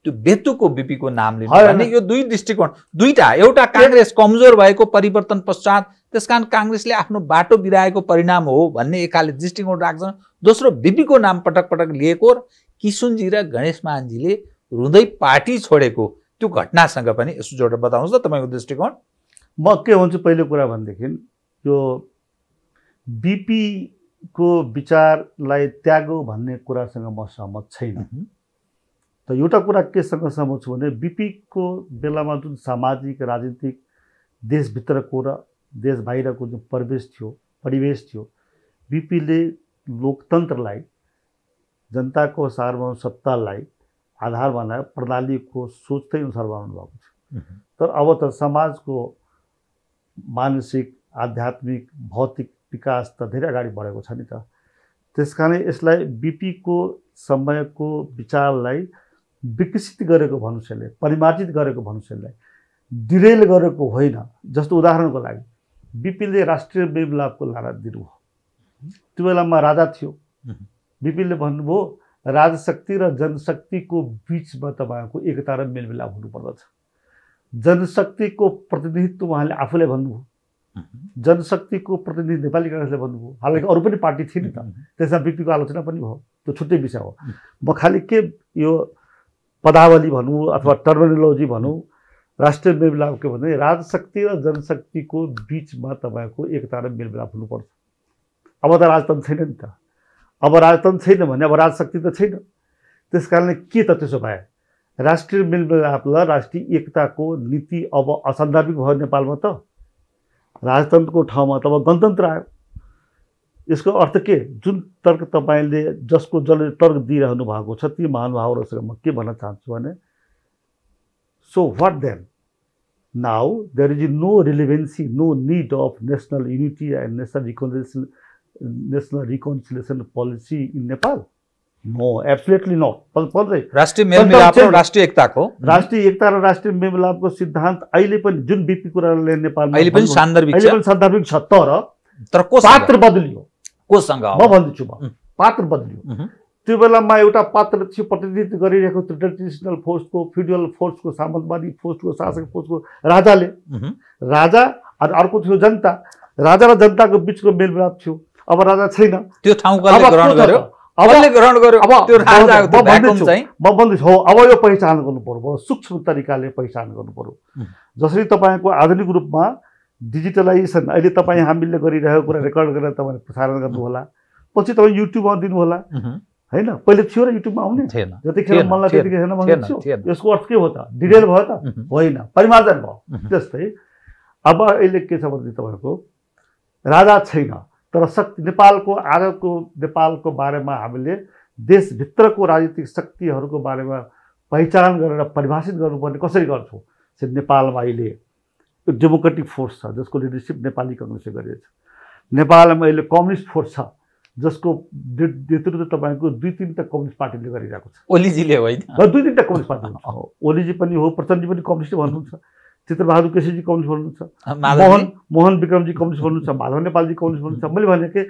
त्यो बेतुको बिपीको नाम लिनु यो दुई दृष्टिकोण दुईटा एउटा काङ्ग्रेस कमजोर भएको परिवर्तन पश्चात त्यस कारण काङ्ग्रेसले आफ्नो बाटो बिराएको परिणाम हो भन्ने एकाले दृष्टिकोण राख्छन् दोस्रो बिपीको नाम पटक पटक लिएको र किसुनजी र गणेश महानजीले रुँदै पार्टी छोडेको त्यो घटनासँग पनि यसो जोडेर बताउनुहोस् त तपाईँको दृष्टिकोण म के भन्छु पहिलो कुरा भनेदेखि यो बिपी को विचारलाई त्यागो भन्ने कुरासँग म सहमत छैन त एउटा कुरा केसँग सहमत छु भने बिपीको बेलामा जुन सामाजिक राजनीतिक देशभित्रको र देश बाहिरको जुन परिवेश थियो परिवेश थियो बिपीले लोकतन्त्रलाई जनताको सार्वभौम सत्तालाई आधार बनाएर प्रणालीको सोच्दै अनुसार बनाउनु भएको थियो तर अब त समाजको मानसिक आध्यात्मिक भौतिक विकास त धेरै अगाडि बढेको छ नि त त्यस कारण यसलाई बिपीको समयको विचारलाई विकसित गरेको मनुष्यले परिमार्जित गरेको मनुष्यलाई डिरेल गरेको होइन जस्तो उदाहरणको लागि बिपिनले राष्ट्रिय विप्लवको लारा दिनुभयो त्यो बेलामा राजा थियो बिपिनले भन्नुभयो राजशक्ति र जनशक्तिको बिचमा तपाईँको एकता र मेलमिलाप हुनुपर्दछ जनशक्तिको प्रतिनिधित्व उहाँले आफूले भन्नुभयो जनशक्तिको प्रतिनिधि नेपाली काङ्ग्रेसले भन्नुभयो हालाकि अरू पनि पार्टी थिए नि त त्यसमा व्यक्तिको आलोचना पनि भयो त्यो छुट्टै विषय हो म खालि के यो पदावली भनौँ अथवा टर्मिनोलोजी भनौँ राष्ट्रिय मेलमिलाप के भन्दा राजशक्ति र जनशक्तिको बिचमा तपाईँको एकता र मेलमिलाप हुनुपर्छ अब त राजतन्त्र छैन नि त अब राजतन्त्र छैन भने अब राजशक्ति त छैन त्यस कारणले के त त्यसो भए राष्ट्रिय मेलमिलापलाई राष्ट्रिय एकताको नीति अब असान्दर्भिक भयो नेपालमा त ठाव में तब गणतंत्र आयो यसको अर्थ के जो तर्क जिस को जल तर्क दी भएको ती महानुभावहरूसँग मे भन्न so what then now there is no relevancy no need of national unity and national reconcile national reconciliation policy in Nepal no absolutely no पर्दै राष्ट्रिय मेलमिलाप राष्ट्रिय एकताको राष्ट्रिय एकता र राष्ट्रिय मेलमिलापको सिद्धान्त अहिले पनि जुन बिपी कुराले नेपालमा अहिले पनि सान्दर्भिक अहिले पनि सान्दर्भिक छ तर तर को पात्र बदलियो कोसँग म भन्दैछु म पात्र बदलियो त्यो बेलामा एउटा पात्र चाहिँ प्रतिनिधित्व गरिरहेको ट्रेडिसनल फोर्सको फ्युडल फोर्सको सामन्तवादी फोर्सको शासक फोर्सको राजाले राजा अनि अर्को थियो जनता राजा र जनताको बिचको मेलमिलाप थियो अब राजा छैन त्यो ठाउँको म भन्दैछु हो अब यो पहिचान गर्नु पर्यो सूक्ष्म तरिकाले पहिचान गर्नु पर्यो जसरी तपाईँको आधुनिक रूपमा डिजिटलाइजेसन अहिले तपाईँ हामीले गरिरहेको कुरा रेकर्ड गरेर तपाईँले प्रसारण गर्नुहोला पछि तपाईँ युट्युबमा दिनुहोला होइन पहिले थियो र युट्युबमा आउने थिएन जतिखेर मलाई त्यतिखेर भन्दैछु यसको अर्थ के हो त डिटेल भयो त होइन परिमार्जन भयो त्यस्तै अब अहिले के छ भनेदेखि तपाईँको राजा छैन तर शक्ति नेपालको आजको नेपालको बारेमा हामीले देशभित्रको राजनीतिक शक्तिहरूको बारेमा पहिचान गरेर परिभाषित गर्नुपर्ने कसरी गर्छौँ चाहिँ नेपालमा अहिले यो डेमोक्रेटिक फोर्स छ जसको लिडरसिप नेपाली कङ्ग्रेसले छ नेपालमा अहिले कम्युनिस्ट फोर्स छ जसको नेतृत्व तपाईँको दुई तिनवटा कम्युनिस्ट पार्टीले गरिरहेको छ ओलीजीले होइन दुई तिनवटा कम्युनिस्ट पार्टी ओलीजी पनि हो प्रचण्डजी पनि कम्युनिस्ट भन्नुहुन्छ चित्रबहादुर केसीजी कम्युनिस्ट हुनुहुन्छ मोहन मोहन विक्रमजी कम्युनिस्ट हुनुहुन्छ माधव नेपालजी कम्युनिस्ट हुनुहुन्छ मैले भने कि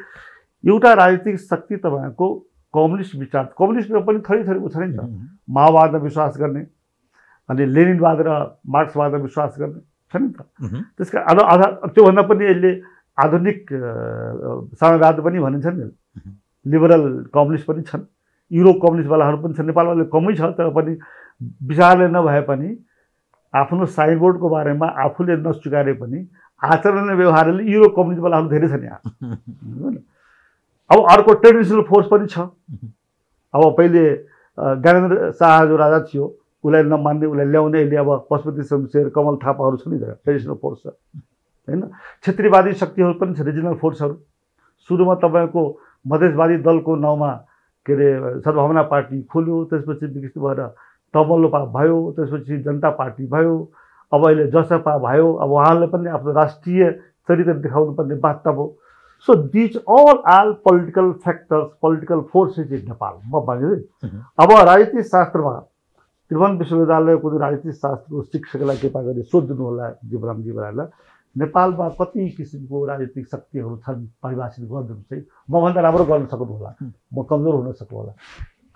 एउटा राजनीतिक शक्ति तपाईँको कम्युनिस्ट विचार कम्युनिस्टमा पनि थरी थरीको छ नि त माओवादमा विश्वास गर्ने अनि लेनिनवाद र मार्क्सवादमा विश्वास गर्ने छ नि त त्यस कारण आधा त्योभन्दा पनि यसले आधुनिक साम्यवाद पनि भनिन्छ नि लिबरल कम्युनिस्ट पनि छन् युरोप कम्युनिस्टवालाहरू पनि छन् नेपालवाला कमै छ तर पनि विचारले नभए पनि आफ्नो साइनबोर्डको बारेमा आफूले नस्वीकारे पनि आचरण व्यवहारले युरोप कम्युनिस्टवालाहरू धेरै छन् यहाँ अब अर्को ट्रेडिसनल फोर्स पनि छ अब पहिले ज्ञानेन्द्र शाह जो राजा थियो उसलाई नमान्ने उसलाई ल्याउने अहिले अब पशुपति शमशेर कमल थापाहरू छन् नि त ट्रेडिसनल फोर्स छ होइन क्षेत्रीयवादी शक्तिहरू पनि छ रिजनल फोर्सहरू सुरुमा तपाईँको मधेसवादी दलको नाउँमा के अरे सद्भावना पार्टी खोल्यो त्यसपछि विकसित भएर तमलपा भयो त्यसपछि जनता पार्टी भयो अब अहिले जसपा भयो अब उहाँले पनि आफ्नो राष्ट्रिय चरित्र देखाउनुपर्ने वार्ता भयो so these all all political factors political forces in Nepal म भन्छु अब राजनीति शास्त्रमा त्रिभुवन विश्वविद्यालयको राजनीति शास्त्रको शिक्षकलाई कृपा गरी सोधिदिनु होला जीवराम बराईलाई नेपालमा कति किसिमको राजनीतिक शक्तिहरू छन् परिभाषित गरिदिनु चाहिँ मभन्दा राम्रो गर्न सक्नु होला म कमजोर हुन सक्नु होला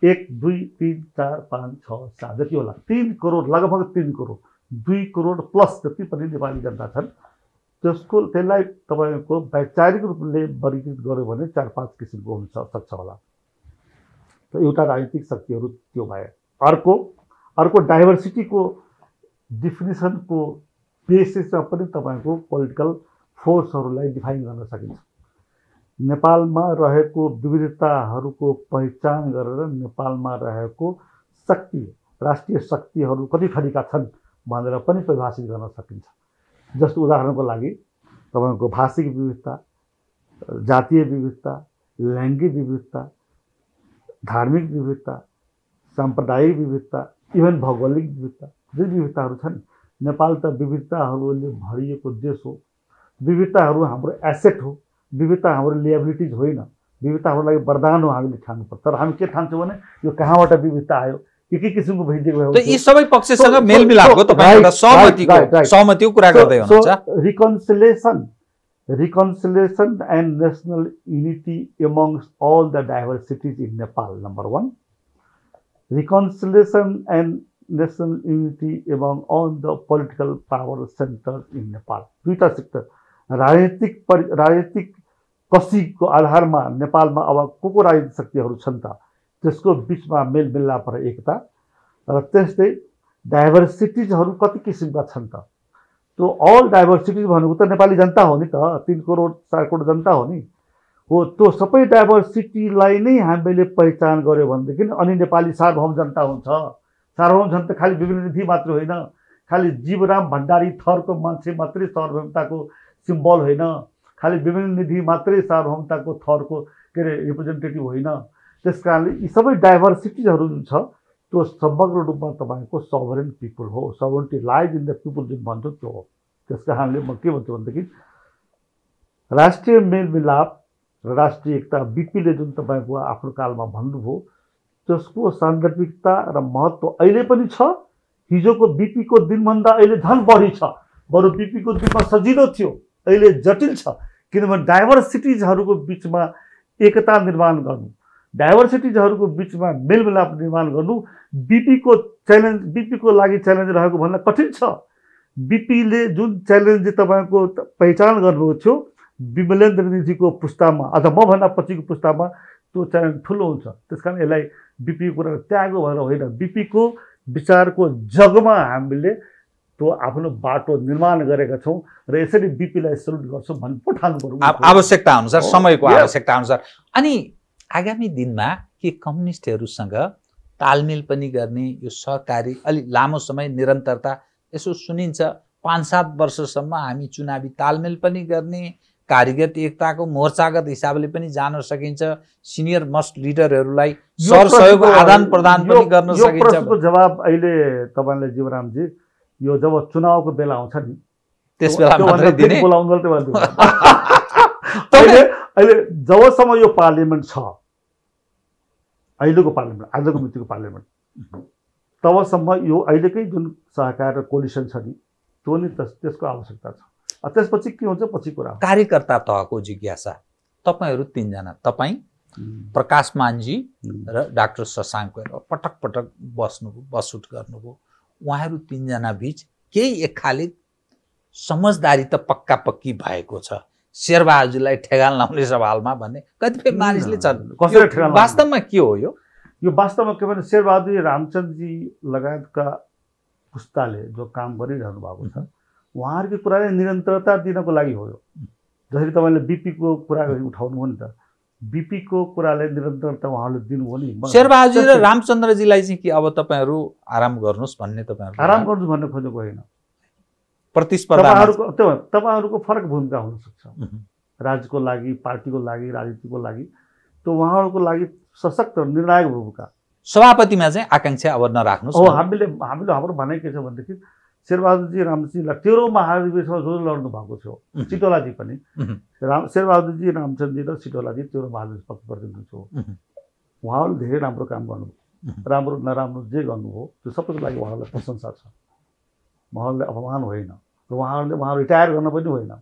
एक दुई तिन चार पाँच छ सात जति होला तिन करोड लगभग तिन करोड दुई करोड प्लस जति पनि नेपाली जनता छन् त्यसको त्यसलाई तपाईँको वैचारिक रूपले वर्गीकृत गर्यो भने चार पाँच किसिमको हुन सक्छ होला र एउटा राजनीतिक शक्तिहरू त्यो भए अर्को अर्को डाइभर्सिटीको डिफिनेसनको बेसिसमा पनि तपाईँको पोलिटिकल फोर्सहरूलाई डिफाइन गर्न सकिन्छ नेपालमा रहेको विविधताहरूको पहिचान गरेर नेपालमा रहेको शक्ति राष्ट्रिय शक्तिहरू कति थरीका छन् भनेर पनि परिभाषित गर्न सकिन्छ जस्तो उदाहरणको लागि तपाईँको भाषिक विविधता जातीय विविधता लैङ्गिक विविधता धार्मिक विविधता साम्प्रदायिक विविधता इभन भौगोलिक विविधता जुन विविधताहरू छन् नेपाल त विविधताहरूले भरिएको देश हो विविधताहरू हाम्रो एसेट हो विविधता हाम्रो लिएबिलिटिज होइन विविधता हाम्रो लागि वरदान हो हामीले ठान्नुपर्छ तर हामी के ठान्छौँ भने यो कहाँबाट विविधता आयो के के किसिमको भइदिएको reconciliation reconciliation and national unity amongst all the diversities in Nepal number one reconciliation and national unity among all the political power centre in Nepal दुईवटा सेक्टर राजनीतिक राजनीतिक कसीको आधारमा नेपालमा अब को को राजनीतिक शक्तिहरू छन् त त्यसको बिचमा मेलमिल्ला पर एकता र त्यस्तै डाइभर्सिटिजहरू कति किसिमका छन् त त्यो अल डाइभर्सिटिज भनेको त नेपाली जनता हो नि त तिन करोड चार करोड जनता हो नि हो त्यो सबै डाइभर्सिटीलाई नै हामीले पहिचान गऱ्यो भनेदेखि अनि नेपाली सार्वभौम जनता हुन्छ सार्वभौम जनता खालि विभिन्न मात्र होइन खालि जीवराम भण्डारी थरको मान्छे मात्रै सार्वभौमताको सिम्बल होइन खालि विभिन्न निधि मात्रै सार्वभौमताको थरको के अरे रिप्रेजेन्टेटिभ होइन त्यस कारणले यी सबै डाइभर्सिटिजहरू जुन छ त्यो समग्र रूपमा तपाईँको सभरेन पिपुल हो sovereignty lies in the people जुन भन्छ त्यो हो त्यस कारणले म के भन्छु भनेदेखि राष्ट्रिय मेलमिलाप र राष्ट्रिय एकता बिपीले जुन तपाईँको आफ्नो कालमा भन्नुभयो त्यसको सान्दर्भिकता र महत्त्व अहिले पनि छ हिजोको बिपीको दिनभन्दा अहिले झन् बढी छ बरु बिपीको दिनमा सजिलो थियो अहिले जटिल छ किनभने डाइभर्सिटिजहरूको बिचमा एकता निर्माण गर्नु डाइभर्सिटिजहरूको बिचमा मेलमिलाप निर्माण गर्नु बिपीको च्यालेन्ज बिपीको लागि च्यालेन्ज रहेको भन्दा कठिन छ बिपीले जुन च्यालेन्ज तपाईँको पहिचान गर्नुभएको थियो विमलेन्द्र निजीको पुस्तामा अथवा मभन्दा पछिको पुस्तामा त्यो च्यालेन्ज ठुलो हुन्छ त्यस कारण यसलाई बिपीको कुरा त्यागो भनेर होइन बिपीको विचारको जगमा हामीले त्यो आफ्नो बाटो निर्माण गरेका छौँ र यसरी बिपीलाई सल्युट गर्छौँ भन्ने पो ठानु पर्यो आवश्यकता अनुसार समयको आवश्यकता अनुसार अनि आगामी दिनमा के कम्युनिस्टहरूसँग तालमेल पनि गर्ने यो सहकारी अलिक लामो समय निरन्तरता यसो सुनिन्छ पाँच सात वर्षसम्म हामी चुनावी तालमेल पनि गर्ने कार्यगत एकताको मोर्चागत हिसाबले पनि जान सकिन्छ सिनियर मस्ट लिडरहरूलाई सहयोग आदान प्रदान पनि गर्न सकिन्छ जवाब अहिले तपाईँलाई जीवरामजी यो जब चुनावको बेला आउँछ नि त्यस बेला अहिले जबसम्म यो पार्लियामेन्ट छ अहिलेको पार्लियामेन्ट आजको मितिको पार्लियामेन्ट तबसम्म यो अहिलेकै जुन सहकार र कोलिसन छ नि त्यो नि त्यसको आवश्यकता छ त्यसपछि के हुन्छ पछि कुरा कार्यकर्ता तहको जिज्ञासा तपाईँहरू तिनजना तपाईँ प्रकाश मान्जी र डाक्टर शशाङ्क पटक पटक बस्नुभयो बसुट गर्नुभयो उहाँहरू तिनजना बिच केही एक खाले समझदारी त पक्का पक्की भएको छ शेरबहाजुलाई ठेगान लाउने सवालमा भन्ने कतिपय मानिसले छन् वास्तवमा के हो यो यो वास्तवमा के भने शेरबहादुर रामचन्द्रजी लगायतका पुस्ताले जो काम गरिरहनु भएको छ उहाँहरूको कुराले निरन्तरता दिनको लागि हो यो जसरी तपाईँले बिपीको कुरा गरी उठाउनु हो नि त बिपीको कुराले निरन्तरता उहाँले दिनुभयो नि शेरबहाजी र रामचन्द्रजीलाई चाहिँ कि अब तपाईँहरू आराम गर्नुहोस् भन्ने तपाईँहरू आराम गर्नुहोस् भन्ने खोजेको होइन प्रतिस्पर्धा तपाईँहरूको फरक भूमिका हुनसक्छ राज्यको लागि पार्टीको लागि राजनीतिको लागि त्यो उहाँहरूको लागि सशक्त निर्णायक भूमिका सभापतिमा चाहिँ आकाङ्क्षा अब नराख्नु हामीले हामीले हाम्रो भनाइ के छ भनेदेखि शेरबहादुरजी रामचन्द्रजीलाई तेह्रौँ महाधिवेशनमा जो लड्नु भएको थियो सिटोलाजी पनि राम शेरबहादुरजी रामचन्द्रजी र सिटोलाजी तेह्रौँ महाधिवेश प्रतिनिधि थियो उहाँहरूले धेरै राम्रो काम गर्नुभयो राम्रो नराम्रो जे गर्नुभयो त्यो सबैको लागि उहाँहरूलाई प्रशंसा छ उहाँहरूले अपमान होइन र उहाँहरूले उहाँहरू रिटायर गर्न पनि होइन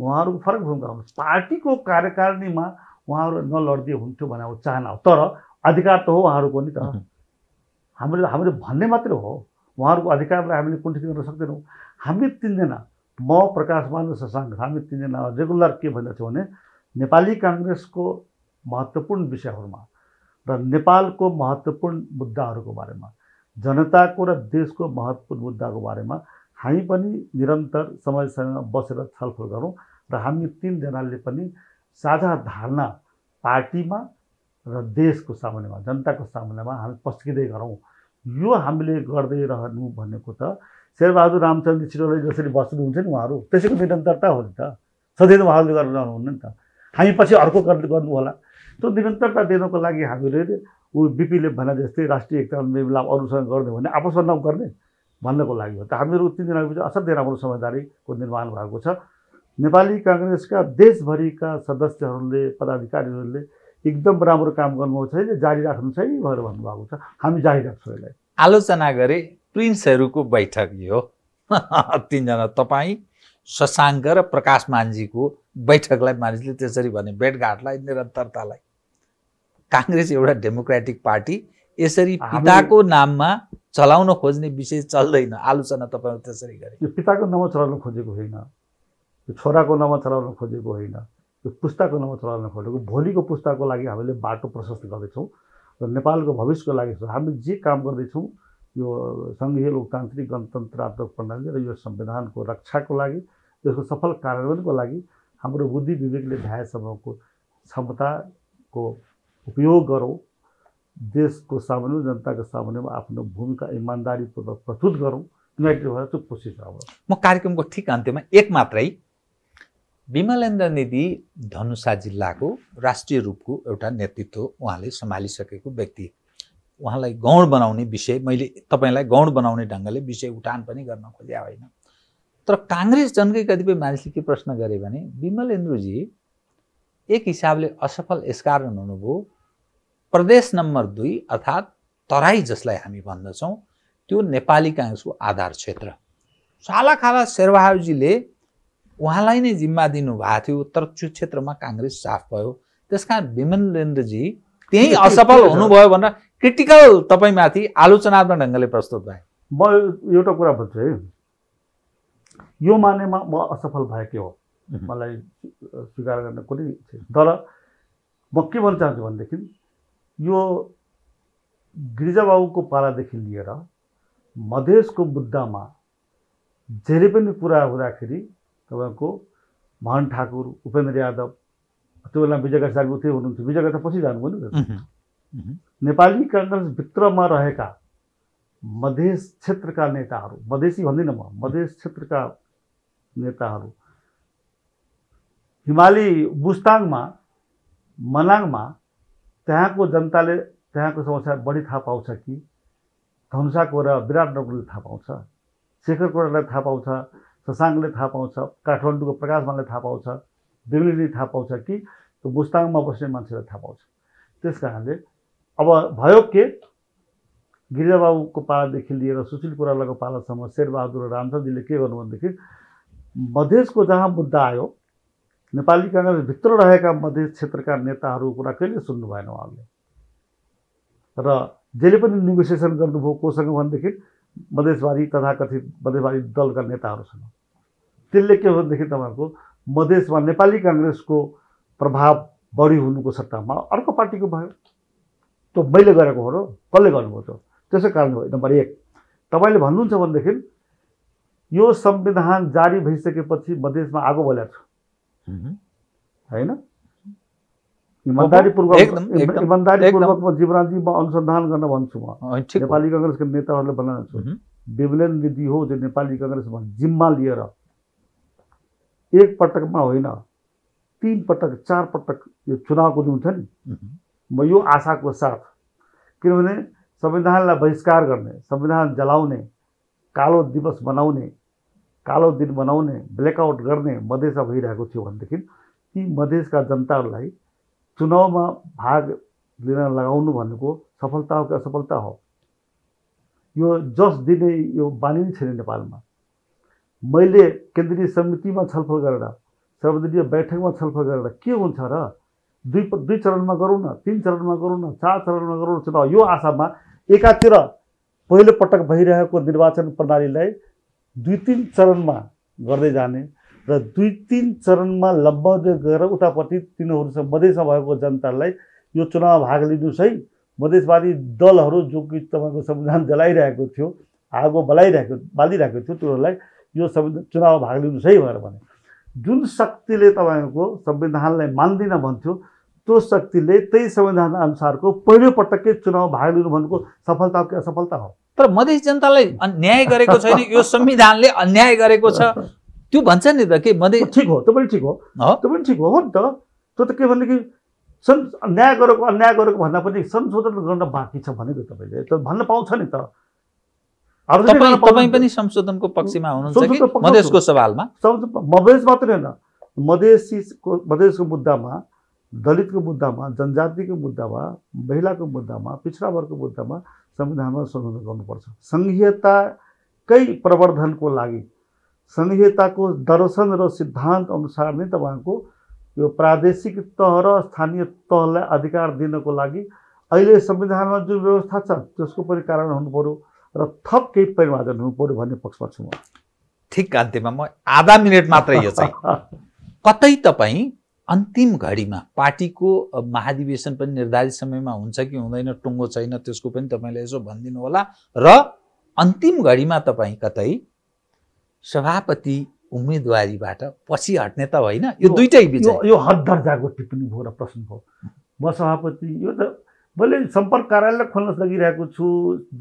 उहाँहरूको फरक भूमिका हुनु पार्टीको कार्यकारिणीमा उहाँहरू नलडिदिए हुन्थ्यो भनेर चाहना हो तर अधिकार त हो उहाँहरूको नि त हामीले हामीले भन्ने मात्रै हो उहाँहरूको अधिकारलाई हामीले कुण्ठित गर्न सक्दैनौँ हामी तिनजना म प्रकाश र शशाङ्क हामी तिनजना रेगुलर के भन्दछौँ भने नेपाली काङ्ग्रेसको महत्त्वपूर्ण विषयहरूमा र नेपालको महत्त्वपूर्ण मुद्दाहरूको बारेमा जनताको र देशको महत्त्वपूर्ण मुद्दाको बारेमा हामी पनि निरन्तर समयसँग बसेर छलफल गरौँ र हामी तिनजनाले पनि साझा धारणा पार्टीमा र देशको सामान्यमा जनताको सामान्यमा हामी पस्किँदै गरौँ यो हामीले गर्दै रहनु भनेको त शेरबहादुर रामचन्द्र छिटोले जसरी बस्नुहुन्छ नि उहाँहरू त्यसैको निरन्तरता हो नि त सधैँ उहाँहरूले गरेर रहनुहुन्न नि त हामी पछि अर्को गर्नु होला त्यो निरन्तरता दिनको लागि हामीले ऊ बिपीले भने जस्तै राष्ट्रिय एकता मेला अरूसँग गर्ने भने आपसमा नगर्ने भन्नको लागि हो त हामीहरू तिन तिनजना बिच असाध्यै राम्रो समझदारीको निर्माण भएको छ नेपाली काङ्ग्रेसका देशभरिका सदस्यहरूले पदाधिकारीहरूले एकदम राम्रो काम गर्नुभएको छ नि जारी राख्नु छ है भनेर भन्नुभएको छ हामी जारी राख्छौँ यसलाई आलोचना गरे प्रिन्सहरूको बैठक यो तिनजना तपाईँ शशाङ्क र प्रकाश मान्झीको बैठकलाई मानिसले त्यसरी भने भेटघाटलाई निरन्तरतालाई काङ्ग्रेस एउटा डेमोक्रेटिक पार्टी यसरी पिताको नाममा चलाउन खोज्ने विषय चल्दैन आलोचना तपाईँले त्यसरी गरे यो पिताको नाममा चलाउन खोजेको होइन यो छोराको नाममा चलाउन खोजेको होइन यो पुस्ताको नम्बर चलाउन खोलेको भोलिको पुस्ताको लागि हामीले बाटो प्रशस्त गर्दैछौँ र नेपालको भविष्यको लागि हामी जे काम गर्दैछौँ यो सङ्घीय लोकतान्त्रिक गणतन्त्रात्मक प्रणाली र यो संविधानको रक्षाको लागि यसको सफल कार्यान्वयनको लागि हाम्रो बुद्धि विवेकले भ्याएसम्मको क्षमताको उपयोग गरौँ देशको सामान्य जनताको सामान्यमा आफ्नो भूमिका इमान्दारीपूर्वक प्रस्तुत गरौँ युनाइटेड भएर त्यो कोसिस अब म कार्यक्रमको ठिक अन्त्यमा एक मात्रै विमलेन्द्र निधि धनुषा जिल्लाको राष्ट्रिय रूपको एउटा नेतृत्व उहाँले सम्हालिसकेको व्यक्ति उहाँलाई गौण बनाउने विषय मैले तपाईँलाई गौण बनाउने ढङ्गले विषय उठान पनि गर्न खोज्या होइन तर काङ्ग्रेस जनकै कतिपय मानिसले के प्रश्न गरे भने विमलेन्द्रजी एक हिसाबले असफल यसकारण हुनुभयो प्रदेश नम्बर दुई अर्थात् तराई जसलाई हामी भन्दछौँ त्यो नेपाली काङ्ग्रेसको आधार क्षेत्र सालाखाला शेरबहाजीले उहाँलाई नै जिम्मा दिनुभएको थियो तर त्यो क्षेत्रमा काङ्ग्रेस साफ भयो त्यस कारण लेन्द्रजी त्यहीँ असफल हुनुभयो भनेर क्रिटिकल तपाईँमाथि आलोचनात्मक ढङ्गले प्रस्तुत भए म एउटा कुरा भन्छु है यो मानेमा म असफल भएकै हो मलाई स्वीकार गर्न कुनै तर म के भन्न चाहन्छु भनेदेखि यो गिरिजाबाबुको पालादेखि लिएर मधेसको मुद्दामा जहिले पनि कुरा हुँदाखेरि तपाईँको महन ठाकुर उपेन्द्र यादव त्यो बेला विजय गाचार्य उतै हुनुहुन्थ्यो विजय त पछि जानुभयो नि नेपाली काङ्ग्रेसभित्रमा रहेका मधेस क्षेत्रका नेताहरू मधेसी भन्दिनँ म मधेस क्षेत्रका नेताहरू हिमाली बुस्ताङमा मनाङमा त्यहाँको जनताले त्यहाँको समस्या बढी थाहा पाउँछ कि धनुषाको र विराटनगरले थाहा पाउँछ शेखर कोरालाई थाहा पाउँछ ससाङले थाहा पाउँछ काठमाडौँको प्रकाशमानले थाहा पाउँछ बेग्लिले थाहा पाउँछ कि त्यो मुस्ताङमा बस्ने मान्छेलाई थाहा पाउँछ त्यस कारणले अब भयो के गिरिजाबाबुको पालादेखि लिएर सुशील कुरालाको पालासम्म शेरबहादुर र रामचन्द्रजीले के गर्नु भनेदेखि मधेसको जहाँ मुद्दा आयो नेपाली काङ्ग्रेसभित्र रहेका मधेस क्षेत्रका नेताहरूको कुरा कहिले सुन्नु भएन उहाँहरूले र जहिले पनि नेगोसिएसन गर्नुभयो कोसँग भनेदेखि मधेसवादी तथाकथित मधेसवादी दलका नेताहरूसँग त्यसले के हो भनेदेखि तपाईँहरूको मधेसमा नेपाली काङ्ग्रेसको प्रभाव बढी हुनुको सट्टामा अर्को पार्टीको भयो त्यो मैले गरेको हो र कसले गर्नुभयो त्यो त्यसै कारण हो नम्बर एक तपाईँले भन्नुहुन्छ भनेदेखि यो संविधान जारी भइसकेपछि मधेसमा आगो बोलेको छ होइन इमान्दारीपूर्वक जीवराजी म अनुसन्धान गर्न भन्छु म नेपाली कङ्ग्रेसका नेताहरूले भन्न चाहन्छु विधि हो जो नेपाली कङ्ग्रेसमा जिम्मा लिएर एक पटकमा होइन तिन पटक चार पटक यो चुनावको दिन छ नि म यो आशाको साथ किनभने संविधानलाई बहिष्कार गर्ने संविधान जलाउने कालो दिवस बनाउने कालो दिन बनाउने ब्ल्याकआउट गर्ने मधेस भइरहेको थियो भनेदेखि ती मधेसका जनताहरूलाई चुनावमा भाग लिन लगाउनु भनेको सफलता हो कि असफलता हो यो जस दिने यो बानी नै छैन नेपालमा मैले केन्द्रीय समितिमा छलफल गरेर सर्वदलीय बैठकमा छलफल गरेर के हुन्छ र दुई दुई चरणमा गरौँ न तिन चरणमा गरौँ न चार चरणमा गरौँ न चुनाव यो आशामा एकातिर पहिलोपटक भइरहेको निर्वाचन प्रणालीलाई दुई तिन चरणमा गर्दै जाने र दुई तिन चरणमा लम्बाउँदै गएर उतापट्टि तिनीहरूसँग मधेसमा भएको जनतालाई यो चुनाव भाग लिनुहोस् है मधेसवादी दलहरू जो कि तपाईँको संविधान जलाइरहेको थियो आगो बलाइरहेको बालिरहेको थियो तिनीहरूलाई यो संविधान चुनाव भाग लिनुहोस् है भनेर भने जुन शक्तिले तपाईँको संविधानलाई मान्दिनँ भन्थ्यो त्यो शक्तिले त्यही संविधान अनुसारको पहिलोपटकै चुनाव भाग लिनु भनेको सफलता कि असफलता हो तर मधेस जनतालाई अन्याय गरेको छैन यो संविधानले अन्याय गरेको छ त्यो भन्छ नि त के मधेस ठिक हो त्यो पनि ठिक हो त्यो पनि ठिक हो नि त त्यो त के भनेदेखि सन् न्याय गरेको अन्याय गरेको भन्दा पनि संशोधन गर्न बाँकी छ भने त तपाईँले त भन्न पाउँछ नि त तपाईँ पनि संशोधनको पक्षमा हुनुहुन्छ सवालमा मधेस मात्रै होइन मधेसीको मधेसको मुद्दामा दलितको मुद्दामा जनजातिको मुद्दामा महिलाको मुद्दामा पिछडा वर्गको मुद्दामा संविधानमा संशोधन गर्नुपर्छ सङ्घीयताकै प्रवर्धनको लागि संहिताको दर्शन र सिद्धान्त अनुसार नै तपाईँको यो प्रादेशिक तह र स्थानीय तहलाई अधिकार दिनको लागि अहिले संविधानमा जुन व्यवस्था छ त्यसको पनि कारण हुनुपऱ्यो र थप केही परिमार्जन हुनुपऱ्यो भन्ने पक्षमा छु म ठिक अन्त्यमा म आधा मिनट मात्रै यो चाहिँ कतै तपाईँ अन्तिम घडीमा पार्टीको महाधिवेशन पनि निर्धारित समयमा हुन्छ कि हुँदैन टुङ्गो छैन त्यसको पनि तपाईँले यसो भनिदिनु होला र अन्तिम घडीमा तपाईँ कतै सभापति उम्मेदवारीबाट पछि हट्ने त होइन यो दुइटै बिच यो हद दर्जाको टिप्पणी भयो र प्रश्न भयो म सभापति यो त मैले सम्पर्क कार्यालय खोल्न सकिरहेको छु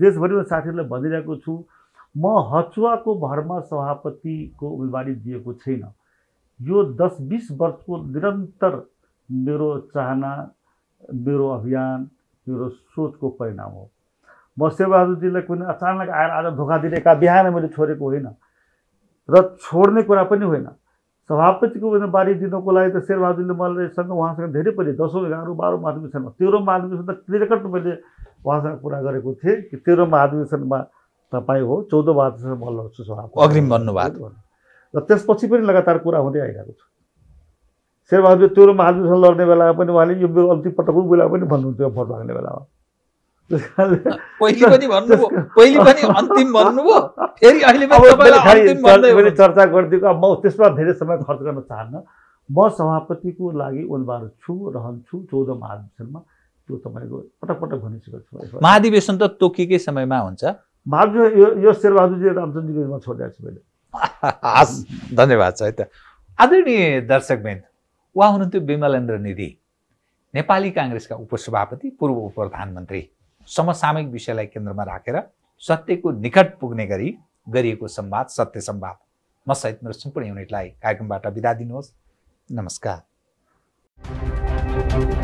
देशभरिमा साथीहरूलाई भनिरहेको छु म हचुवाको भरमा सभापतिको उम्मेदवारी दिएको छैन यो दस बिस वर्षको निरन्तर मेरो चाहना मेरो अभियान मेरो सोचको परिणाम हो म शेरबहादुरजीलाई कुनै अचानक आएर आज धोका दिने बिहान मैले छोडेको होइन र छोड्ने कुरा पनि होइन सभापतिको बारी दिनको लागि त शेरबहादुरले मल्लसँग उहाँसँग धेरै पहिले दसौँ एघारौँ बाह्रौँ महाधिवेशनमा तेह्रौँ अधिवेशन त क्लियर मैले उहाँसँग कुरा गरेको थिएँ कि तेह्रौँ महाधिवेशनमा तपाईँ हो चौधौँ महाधिवेशन म लड्छु सभापति अग्रिम भन्नुभएको र त्यसपछि पनि लगातार कुरा हुँदै आइरहेको छ शेरबहादुर तेह्रौँ महाधिवेशन लड्ने बेलामा पनि उहाँले यो मेरो अन्तिम पटक बेला पनि भन्नुहुन्थ्यो भोट माग्ने बेलामा मैले चर्चा गरिदिएको अब म त्यसमा धेरै समय खर्च गर्न चाहन्न म सभापतिको लागि उन्बार छु रहन्छु चौध महाधिवेशनमा त्यो तपाईँको पटक पटक भनिसकेको छु महाधिवेशन त तोकिएकै समयमा हुन्छ महाधिवेशन यो यो शेरबहादुरजी रामचन्द्रजीमा छोडिरहेको छु मैले हस् धन्यवाद छ है त आदरणीय दर्शकबेन उहाँ हुनुहुन्थ्यो विमलेन्द्र निधि नेपाली काङ्ग्रेसका उपसभापति पूर्व उप प्रधानमन्त्री समसामयिक विषयलाई केन्द्रमा राखेर रा, सत्यको निकट पुग्ने गरी गरिएको संवाद सत्य संवाद म सहित मेरो सम्पूर्ण युनिटलाई कार्यक्रमबाट बिदा दिनुहोस् नमस्कार